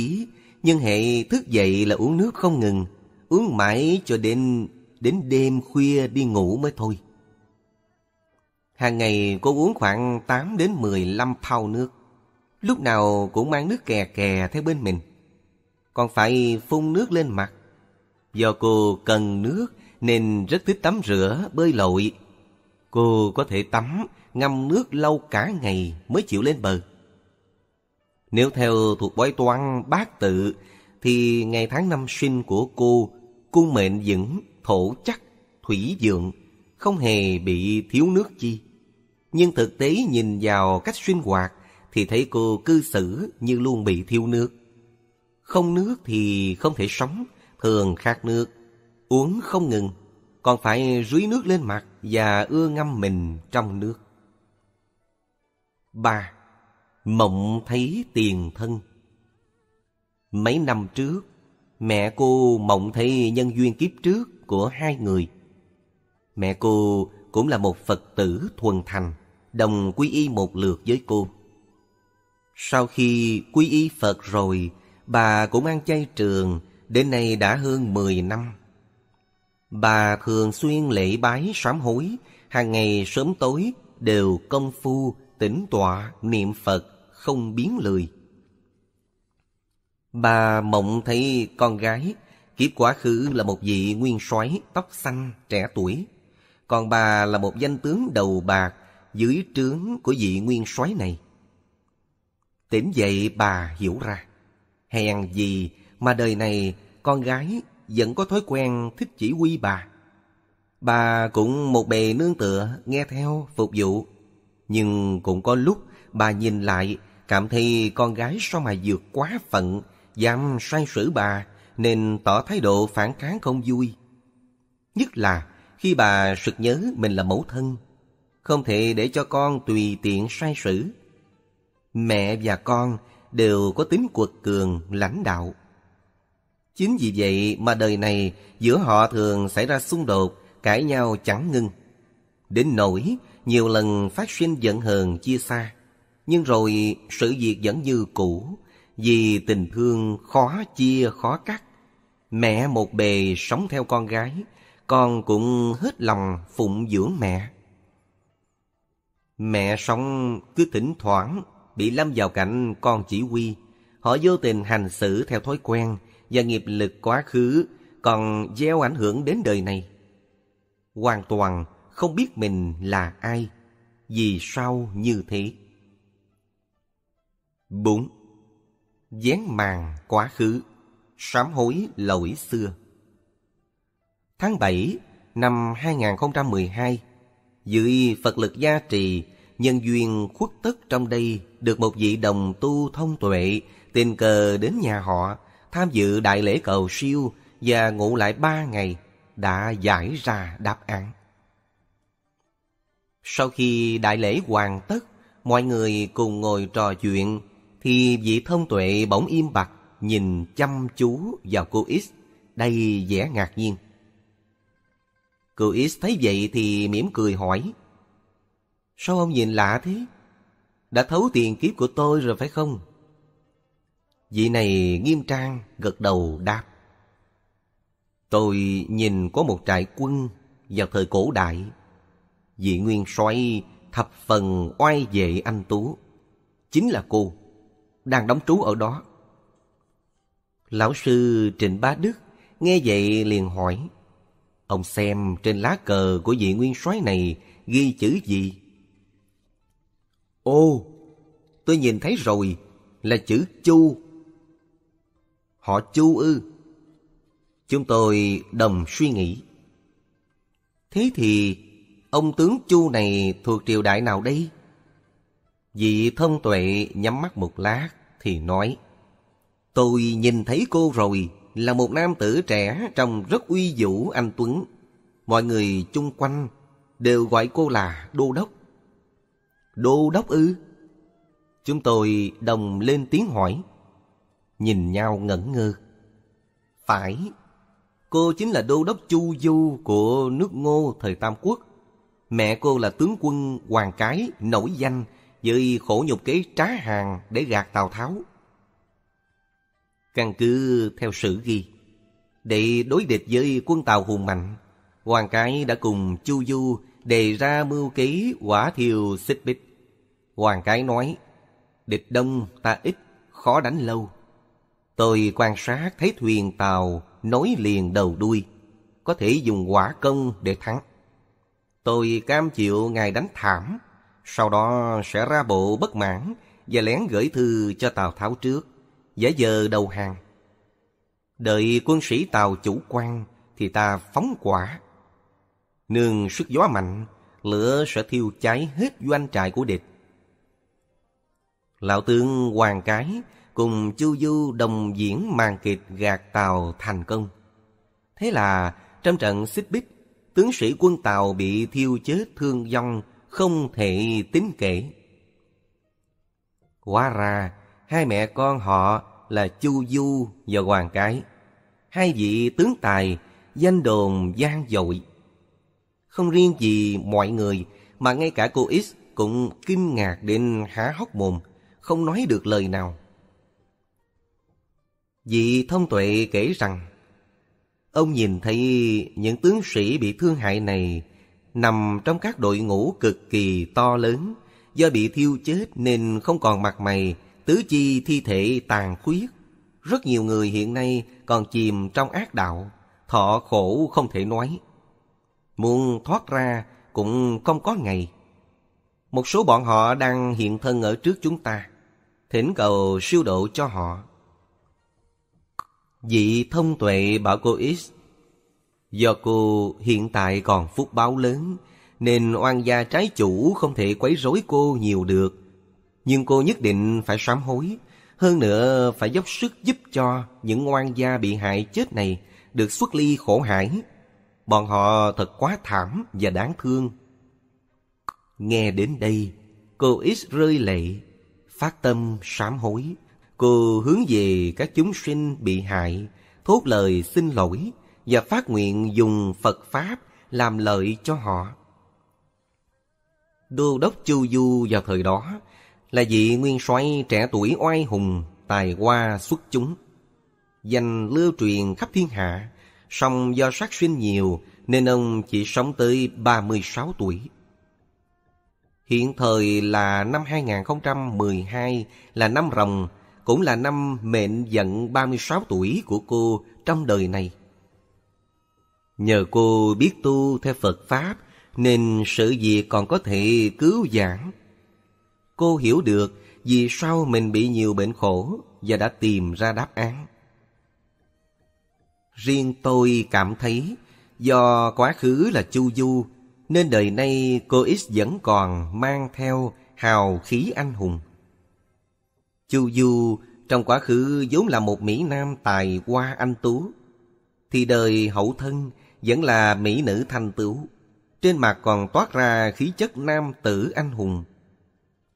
nhưng hệ thức dậy là uống nước không ngừng, uống mãi cho đến đến đêm khuya đi ngủ mới thôi. Hàng ngày cô uống khoảng 8 đến 15 thau nước lúc nào cũng mang nước kè kè theo bên mình. Còn phải phun nước lên mặt. Do cô cần nước nên rất thích tắm rửa, bơi lội. Cô có thể tắm, ngâm nước lâu cả ngày mới chịu lên bờ. Nếu theo thuộc bói toán bát tự thì ngày tháng năm sinh của cô, cung mệnh vững, thổ chắc, thủy dượng, không hề bị thiếu nước chi. Nhưng thực tế nhìn vào cách sinh hoạt thì thấy cô cư xử như luôn bị thiếu nước. Không nước thì không thể sống, thường khát nước, uống không ngừng, còn phải rưới nước lên mặt và ưa ngâm mình trong nước. 3. Mộng thấy tiền thân Mấy năm trước, mẹ cô mộng thấy nhân duyên kiếp trước của hai người. Mẹ cô cũng là một Phật tử thuần thành, đồng quy y một lượt với cô. Sau khi quy y Phật rồi, bà cũng ăn chay trường, đến nay đã hơn 10 năm. Bà thường xuyên lễ bái sám hối, hàng ngày sớm tối đều công phu, tĩnh tọa, niệm Phật, không biến lười. Bà mộng thấy con gái, kiếp quá khứ là một vị nguyên soái tóc xanh, trẻ tuổi. Còn bà là một danh tướng đầu bạc, dưới trướng của vị nguyên soái này. Tỉnh dậy bà hiểu ra. Hèn gì mà đời này con gái vẫn có thói quen thích chỉ huy bà. Bà cũng một bề nương tựa, nghe theo, phục vụ. Nhưng cũng có lúc bà nhìn lại, cảm thấy con gái sao mà vượt quá phận, dám xoay sử bà, nên tỏ thái độ phản kháng không vui. Nhất là khi bà sực nhớ mình là mẫu thân, không thể để cho con tùy tiện sai sử, mẹ và con đều có tính quật cường lãnh đạo chính vì vậy mà đời này giữa họ thường xảy ra xung đột cãi nhau chẳng ngưng đến nỗi nhiều lần phát sinh giận hờn chia xa nhưng rồi sự việc vẫn như cũ vì tình thương khó chia khó cắt mẹ một bề sống theo con gái con cũng hết lòng phụng dưỡng mẹ mẹ sống cứ thỉnh thoảng bị lâm vào cảnh con chỉ huy. Họ vô tình hành xử theo thói quen và nghiệp lực quá khứ còn gieo ảnh hưởng đến đời này. Hoàn toàn không biết mình là ai, vì sao như thế. 4. Dán màn quá khứ, sám hối lỗi xưa. Tháng bảy năm 2012, dưới Phật lực gia trì nhân duyên khuất tất trong đây được một vị đồng tu thông tuệ tình cờ đến nhà họ tham dự đại lễ cầu siêu và ngủ lại ba ngày đã giải ra đáp án. Sau khi đại lễ hoàn tất, mọi người cùng ngồi trò chuyện, thì vị thông tuệ bỗng im bặt nhìn chăm chú vào cô X, đầy vẻ ngạc nhiên. Cô X thấy vậy thì mỉm cười hỏi, Sao ông nhìn lạ thế? Đã thấu tiền kiếp của tôi rồi phải không? Vị này nghiêm trang, gật đầu đáp. Tôi nhìn có một trại quân vào thời cổ đại. Vị nguyên soái thập phần oai vệ anh Tú. Chính là cô, đang đóng trú ở đó. Lão sư Trịnh Bá Đức nghe vậy liền hỏi. Ông xem trên lá cờ của vị nguyên soái này ghi chữ gì? Ô, tôi nhìn thấy rồi, là chữ Chu. Họ Chu ư. Chúng tôi đầm suy nghĩ. Thế thì, ông tướng Chu này thuộc triều đại nào đây? Vị thông tuệ nhắm mắt một lát thì nói, Tôi nhìn thấy cô rồi, là một nam tử trẻ trông rất uy vũ anh Tuấn. Mọi người chung quanh đều gọi cô là Đô Đốc. Đô đốc ư? Chúng tôi đồng lên tiếng hỏi. Nhìn nhau ngẩn ngơ. Phải, cô chính là đô đốc Chu Du của nước Ngô thời Tam Quốc. Mẹ cô là tướng quân Hoàng Cái nổi danh với khổ nhục kế trá hàng để gạt Tào Tháo. Căn cứ theo sử ghi, để đối địch với quân Tàu hùng mạnh, Hoàng Cái đã cùng Chu Du đề ra mưu kế quả thiều xích bích. Hoàng Cái nói, địch đông ta ít, khó đánh lâu. Tôi quan sát thấy thuyền tàu nối liền đầu đuôi, có thể dùng quả công để thắng. Tôi cam chịu ngài đánh thảm, sau đó sẽ ra bộ bất mãn và lén gửi thư cho Tào Tháo trước, giả giờ đầu hàng. Đợi quân sĩ Tàu chủ quan thì ta phóng quả. Nương sức gió mạnh, lửa sẽ thiêu cháy hết doanh trại của địch. Lão tướng Hoàng Cái cùng Chu Du đồng diễn màn kịch gạt Tàu thành công. Thế là trong trận xích bích, tướng sĩ quân Tàu bị thiêu chết thương vong không thể tính kể. hóa ra, hai mẹ con họ là Chu Du và Hoàng Cái. Hai vị tướng tài, danh đồn gian dội. Không riêng gì mọi người, mà ngay cả cô X cũng kinh ngạc đến há hốc mồm không nói được lời nào. Vị thông tuệ kể rằng, ông nhìn thấy những tướng sĩ bị thương hại này nằm trong các đội ngũ cực kỳ to lớn, do bị thiêu chết nên không còn mặt mày, tứ chi thi thể tàn khuyết. Rất nhiều người hiện nay còn chìm trong ác đạo, thọ khổ không thể nói. Muốn thoát ra cũng không có ngày. Một số bọn họ đang hiện thân ở trước chúng ta thỉnh cầu siêu độ cho họ. Vị thông tuệ bảo cô X Do cô hiện tại còn phúc báo lớn Nên oan gia trái chủ không thể quấy rối cô nhiều được Nhưng cô nhất định phải sám hối Hơn nữa phải dốc sức giúp cho những oan gia bị hại chết này Được xuất ly khổ hải Bọn họ thật quá thảm và đáng thương Nghe đến đây Cô X rơi lệ phát tâm sám hối. Cô hướng về các chúng sinh bị hại, thốt lời xin lỗi và phát nguyện dùng Phật Pháp làm lợi cho họ. Đô đốc Chu Du vào thời đó là vị nguyên soái trẻ tuổi oai hùng, tài hoa xuất chúng. Danh lưu truyền khắp thiên hạ, song do sát sinh nhiều nên ông chỉ sống tới ba mươi sáu tuổi. Hiện thời là năm 2012, là năm rồng, cũng là năm mệnh giận 36 tuổi của cô trong đời này. Nhờ cô biết tu theo Phật Pháp, nên sự việc còn có thể cứu giảng. Cô hiểu được vì sao mình bị nhiều bệnh khổ và đã tìm ra đáp án. Riêng tôi cảm thấy do quá khứ là chu du nên đời nay cô X vẫn còn mang theo hào khí anh hùng. Chu Du trong quá khứ vốn là một Mỹ Nam tài hoa anh tú, thì đời hậu thân vẫn là Mỹ nữ thanh tú. Trên mặt còn toát ra khí chất nam tử anh hùng.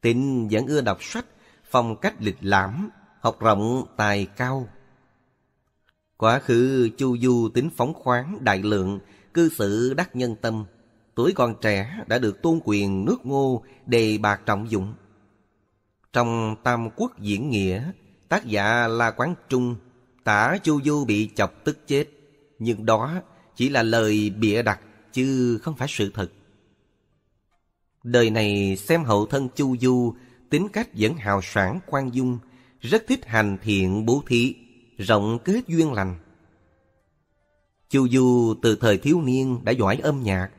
Tịnh vẫn ưa đọc sách, phong cách lịch lãm, học rộng tài cao. Quá khứ Chu Du tính phóng khoáng đại lượng, cư xử đắc nhân tâm, tuổi còn trẻ đã được tôn quyền nước ngô đề bạc trọng dụng. Trong Tam Quốc Diễn Nghĩa, tác giả La Quán Trung tả Chu Du bị chọc tức chết, nhưng đó chỉ là lời bịa đặt chứ không phải sự thật. Đời này xem hậu thân Chu Du tính cách vẫn hào sản quan dung, rất thích hành thiện bố thí, rộng kết duyên lành. Chu Du từ thời thiếu niên đã giỏi âm nhạc,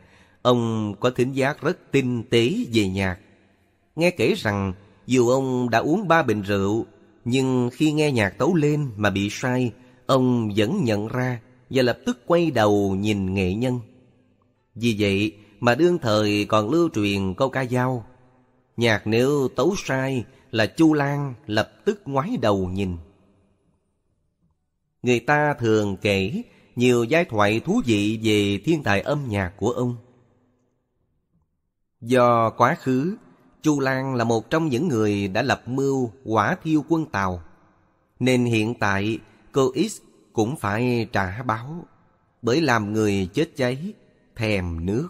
Ông có thính giác rất tinh tế về nhạc. Nghe kể rằng dù ông đã uống ba bình rượu, nhưng khi nghe nhạc tấu lên mà bị sai, ông vẫn nhận ra và lập tức quay đầu nhìn nghệ nhân. Vì vậy mà đương thời còn lưu truyền câu ca dao. Nhạc nếu tấu sai là Chu Lan lập tức ngoái đầu nhìn. Người ta thường kể nhiều giai thoại thú vị về thiên tài âm nhạc của ông. Do quá khứ, Chu Lan là một trong những người đã lập mưu quả thiêu quân Tàu. Nên hiện tại, cô X cũng phải trả báo, bởi làm người chết cháy, thèm nước.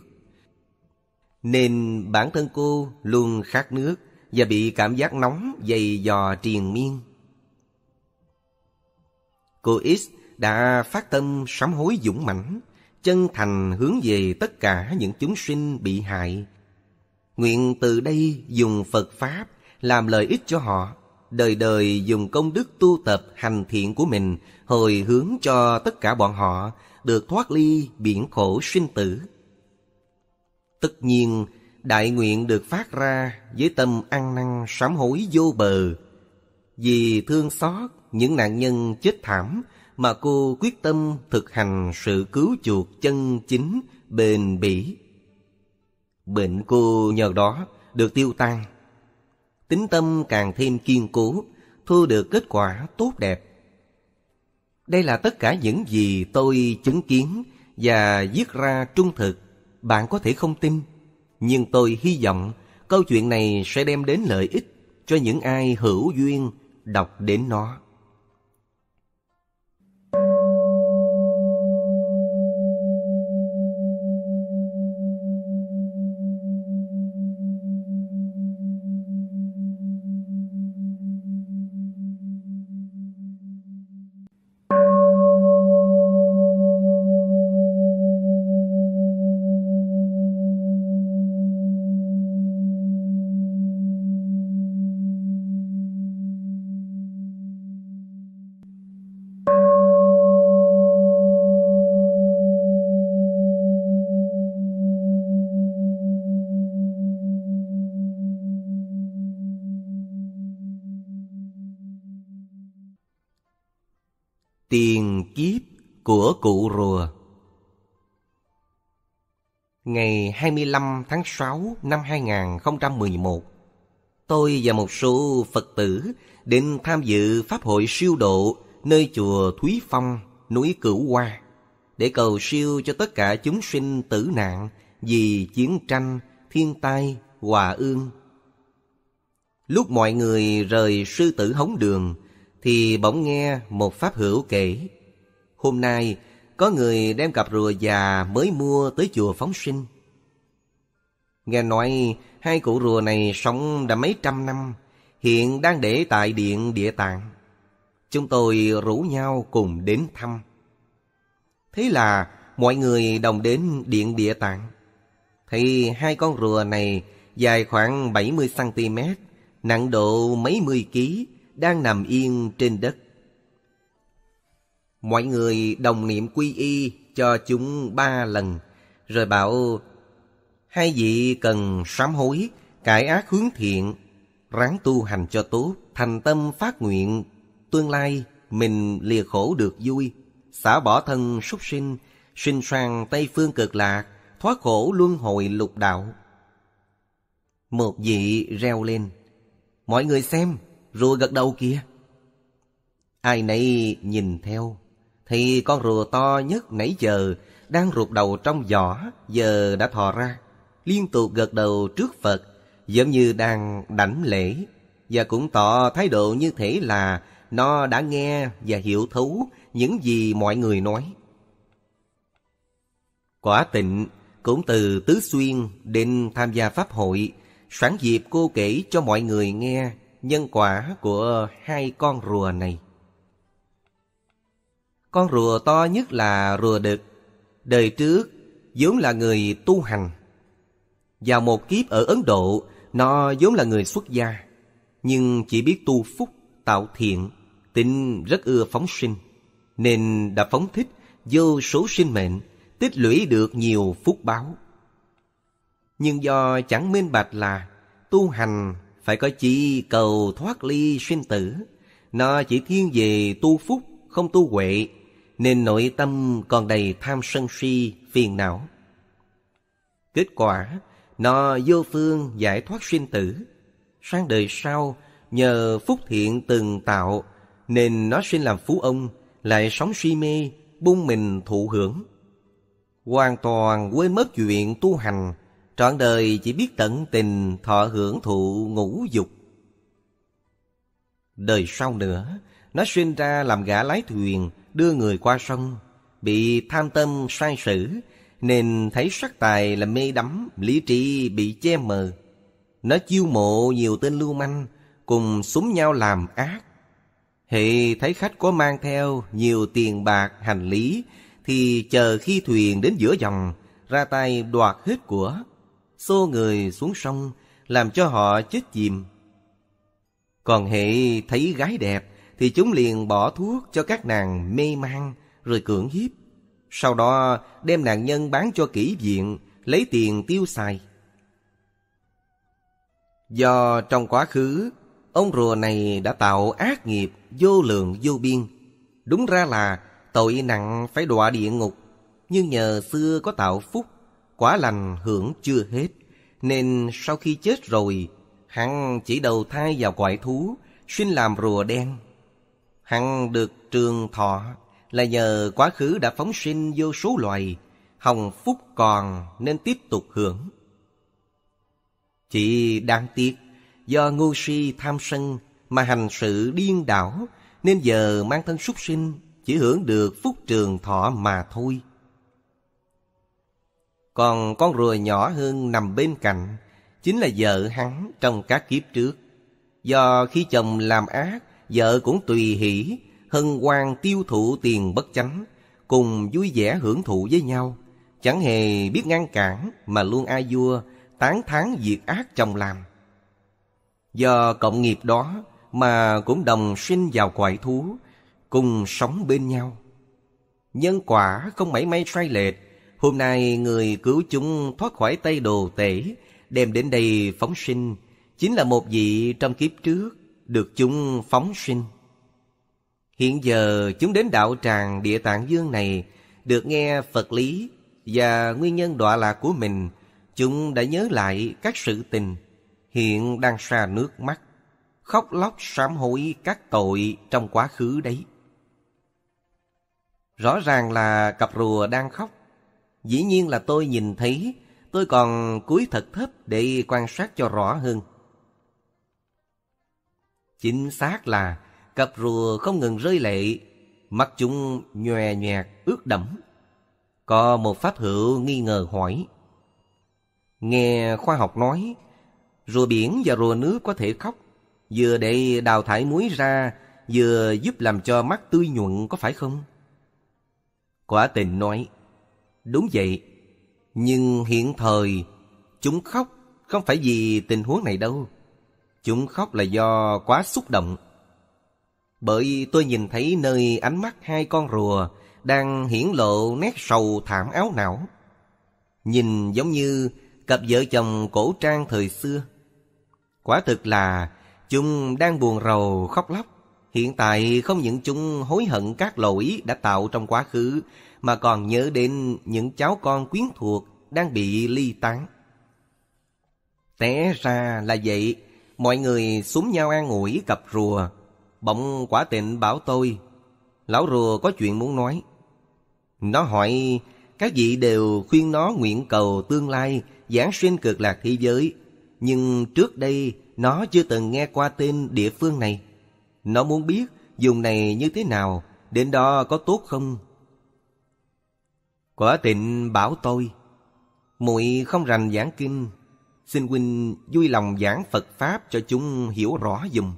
Nên bản thân cô luôn khát nước và bị cảm giác nóng dày dò triền miên. Cô X đã phát tâm sám hối dũng mãnh, chân thành hướng về tất cả những chúng sinh bị hại Nguyện từ đây dùng Phật Pháp làm lợi ích cho họ, đời đời dùng công đức tu tập hành thiện của mình hồi hướng cho tất cả bọn họ được thoát ly biển khổ sinh tử. Tất nhiên, đại nguyện được phát ra với tâm ăn năn sám hối vô bờ. Vì thương xót những nạn nhân chết thảm mà cô quyết tâm thực hành sự cứu chuộc chân chính bền bỉ Bệnh cô nhờ đó được tiêu tan. Tính tâm càng thêm kiên cố, thu được kết quả tốt đẹp. Đây là tất cả những gì tôi chứng kiến và viết ra trung thực. Bạn có thể không tin, nhưng tôi hy vọng câu chuyện này sẽ đem đến lợi ích cho những ai hữu duyên đọc đến nó. của cụ rùa. Ngày 25 tháng 6 năm 2011, tôi và một số Phật tử định tham dự Pháp hội siêu độ nơi chùa Thúy Phong, núi Cửu Hoa, để cầu siêu cho tất cả chúng sinh tử nạn vì chiến tranh, thiên tai, hòa ương. Lúc mọi người rời sư tử hống đường, thì bỗng nghe một Pháp hữu kể Hôm nay, có người đem cặp rùa già mới mua tới chùa phóng sinh. Nghe nói hai cụ rùa này sống đã mấy trăm năm, hiện đang để tại điện địa tạng. Chúng tôi rủ nhau cùng đến thăm. Thế là mọi người đồng đến điện địa tạng. Thì hai con rùa này dài khoảng 70cm, nặng độ mấy mươi ký, đang nằm yên trên đất. Mọi người đồng niệm quy y cho chúng ba lần, rồi bảo hai vị cần sám hối, cải ác hướng thiện, ráng tu hành cho tốt, thành tâm phát nguyện, tương lai mình lìa khổ được vui, xả bỏ thân súc sinh, sinh sang Tây Phương cực lạc, thoát khổ luân hồi lục đạo. Một vị reo lên, mọi người xem, rồi gật đầu kia. Ai nấy nhìn theo, thì con rùa to nhất nãy giờ đang ruột đầu trong giỏ giờ đã thò ra liên tục gật đầu trước phật giống như đang đảnh lễ và cũng tỏ thái độ như thể là nó đã nghe và hiểu thấu những gì mọi người nói quả tịnh cũng từ tứ xuyên đến tham gia pháp hội sẵn dịp cô kể cho mọi người nghe nhân quả của hai con rùa này con rùa to nhất là rùa đực. Đời trước, vốn là người tu hành. Vào một kiếp ở Ấn Độ, nó vốn là người xuất gia. Nhưng chỉ biết tu phúc, tạo thiện, tính rất ưa phóng sinh. Nên đã phóng thích vô số sinh mệnh, tích lũy được nhiều phúc báo. Nhưng do chẳng minh bạch là tu hành phải có chi cầu thoát ly sinh tử. Nó chỉ thiên về tu phúc, không tu huệ, nên nội tâm còn đầy tham sân si, phiền não. Kết quả, nó vô phương giải thoát sinh tử. Sang đời sau, nhờ phúc thiện từng tạo, nên nó sinh làm phú ông, lại sống suy mê, bung mình thụ hưởng. Hoàn toàn quên mất chuyện tu hành, trọn đời chỉ biết tận tình thọ hưởng thụ ngũ dục. Đời sau nữa, nó sinh ra làm gã lái thuyền, đưa người qua sông bị tham tâm sai sử nên thấy sắc tài là mê đắm lý trí bị che mờ nó chiêu mộ nhiều tên lưu manh cùng súng nhau làm ác hệ thấy khách có mang theo nhiều tiền bạc hành lý thì chờ khi thuyền đến giữa dòng ra tay đoạt hết của xô người xuống sông làm cho họ chết chìm còn hệ thấy gái đẹp thì chúng liền bỏ thuốc cho các nàng mê man rồi cưỡng hiếp. Sau đó đem nạn nhân bán cho kỹ viện, lấy tiền tiêu xài. Do trong quá khứ, ông rùa này đã tạo ác nghiệp vô lượng vô biên. Đúng ra là tội nặng phải đọa địa ngục, nhưng nhờ xưa có tạo phúc, quả lành hưởng chưa hết, nên sau khi chết rồi, hắn chỉ đầu thai vào quải thú, xin làm rùa đen Hắn được trường thọ là nhờ quá khứ đã phóng sinh vô số loài, hồng phúc còn nên tiếp tục hưởng. Chỉ đáng tiếc, do ngu si tham sân mà hành sự điên đảo, nên giờ mang thân súc sinh chỉ hưởng được phúc trường thọ mà thôi. Còn con rùa nhỏ hơn nằm bên cạnh, chính là vợ hắn trong các kiếp trước. Do khi chồng làm ác vợ cũng tùy hỷ, hân hoan tiêu thụ tiền bất chánh, cùng vui vẻ hưởng thụ với nhau, chẳng hề biết ngăn cản mà luôn ai vua tán thán diệt ác chồng làm. Do cộng nghiệp đó mà cũng đồng sinh vào quại thú, cùng sống bên nhau. Nhân quả không mảy may sai lệch, hôm nay người cứu chúng thoát khỏi tay đồ tể, đem đến đây phóng sinh, chính là một vị trong kiếp trước được chúng phóng sinh. Hiện giờ chúng đến đạo tràng địa tạng dương này được nghe Phật lý và nguyên nhân đọa lạc của mình, chúng đã nhớ lại các sự tình, hiện đang xa nước mắt, khóc lóc sám hối các tội trong quá khứ đấy. Rõ ràng là cặp rùa đang khóc, dĩ nhiên là tôi nhìn thấy, tôi còn cúi thật thấp để quan sát cho rõ hơn. Chính xác là cặp rùa không ngừng rơi lệ, mắt chúng nhòe nhạt ướt đẫm. Có một pháp hữu nghi ngờ hỏi. Nghe khoa học nói, rùa biển và rùa nước có thể khóc, vừa để đào thải muối ra, vừa giúp làm cho mắt tươi nhuận có phải không? Quả tình nói, đúng vậy, nhưng hiện thời chúng khóc không phải vì tình huống này đâu. Chúng khóc là do quá xúc động. Bởi tôi nhìn thấy nơi ánh mắt hai con rùa đang hiển lộ nét sầu thảm áo não. Nhìn giống như cặp vợ chồng cổ trang thời xưa. Quả thực là chúng đang buồn rầu khóc lóc. Hiện tại không những chúng hối hận các lỗi đã tạo trong quá khứ mà còn nhớ đến những cháu con quyến thuộc đang bị ly tán. Té ra là vậy, Mọi người xúm nhau an ủi cặp rùa. Bỗng quả tịnh bảo tôi, lão rùa có chuyện muốn nói. Nó hỏi, các vị đều khuyên nó nguyện cầu tương lai, giảng sinh cực lạc thế giới. Nhưng trước đây, nó chưa từng nghe qua tên địa phương này. Nó muốn biết vùng này như thế nào, đến đó có tốt không? Quả tịnh bảo tôi, mụi không rành giảng kinh, Xin huynh vui lòng giảng Phật Pháp cho chúng hiểu rõ dùm.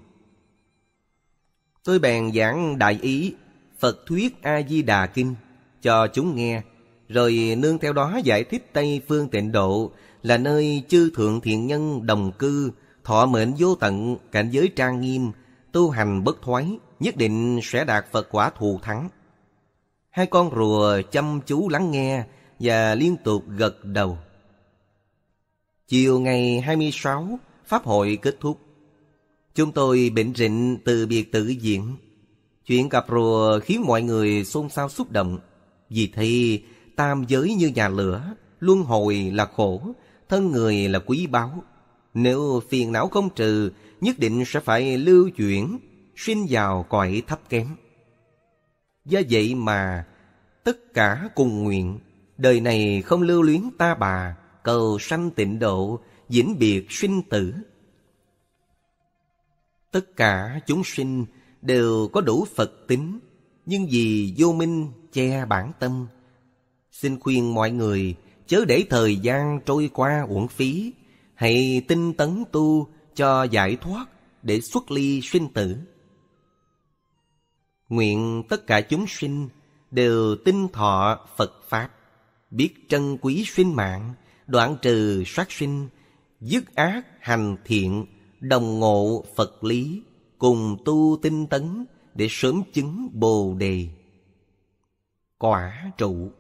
Tôi bèn giảng đại ý Phật Thuyết A-di-đà Kinh cho chúng nghe, rồi nương theo đó giải thích Tây Phương Tịnh Độ là nơi chư Thượng Thiện Nhân đồng cư, thọ mệnh vô tận, cảnh giới trang nghiêm, tu hành bất thoái, nhất định sẽ đạt Phật quả thù thắng. Hai con rùa chăm chú lắng nghe và liên tục gật đầu. Chiều ngày 26, Pháp hội kết thúc. Chúng tôi bệnh rịnh từ biệt tự diện. Chuyện gặp rùa khiến mọi người xôn xao xúc động. Vì thì tam giới như nhà lửa, luân hồi là khổ, thân người là quý báu. Nếu phiền não không trừ, nhất định sẽ phải lưu chuyển, sinh vào cõi thấp kém. Do vậy mà, tất cả cùng nguyện, đời này không lưu luyến ta bà, cầu sanh tịnh độ, vĩnh biệt sinh tử. Tất cả chúng sinh đều có đủ Phật tính, nhưng vì vô minh che bản tâm. Xin khuyên mọi người chớ để thời gian trôi qua uổng phí, hãy tinh tấn tu cho giải thoát để xuất ly sinh tử. Nguyện tất cả chúng sinh đều tinh thọ Phật Pháp, biết trân quý sinh mạng, đoạn trừ sát sinh, dứt ác hành thiện, đồng ngộ Phật lý, cùng tu tinh tấn để sớm chứng Bồ đề. Quả trụ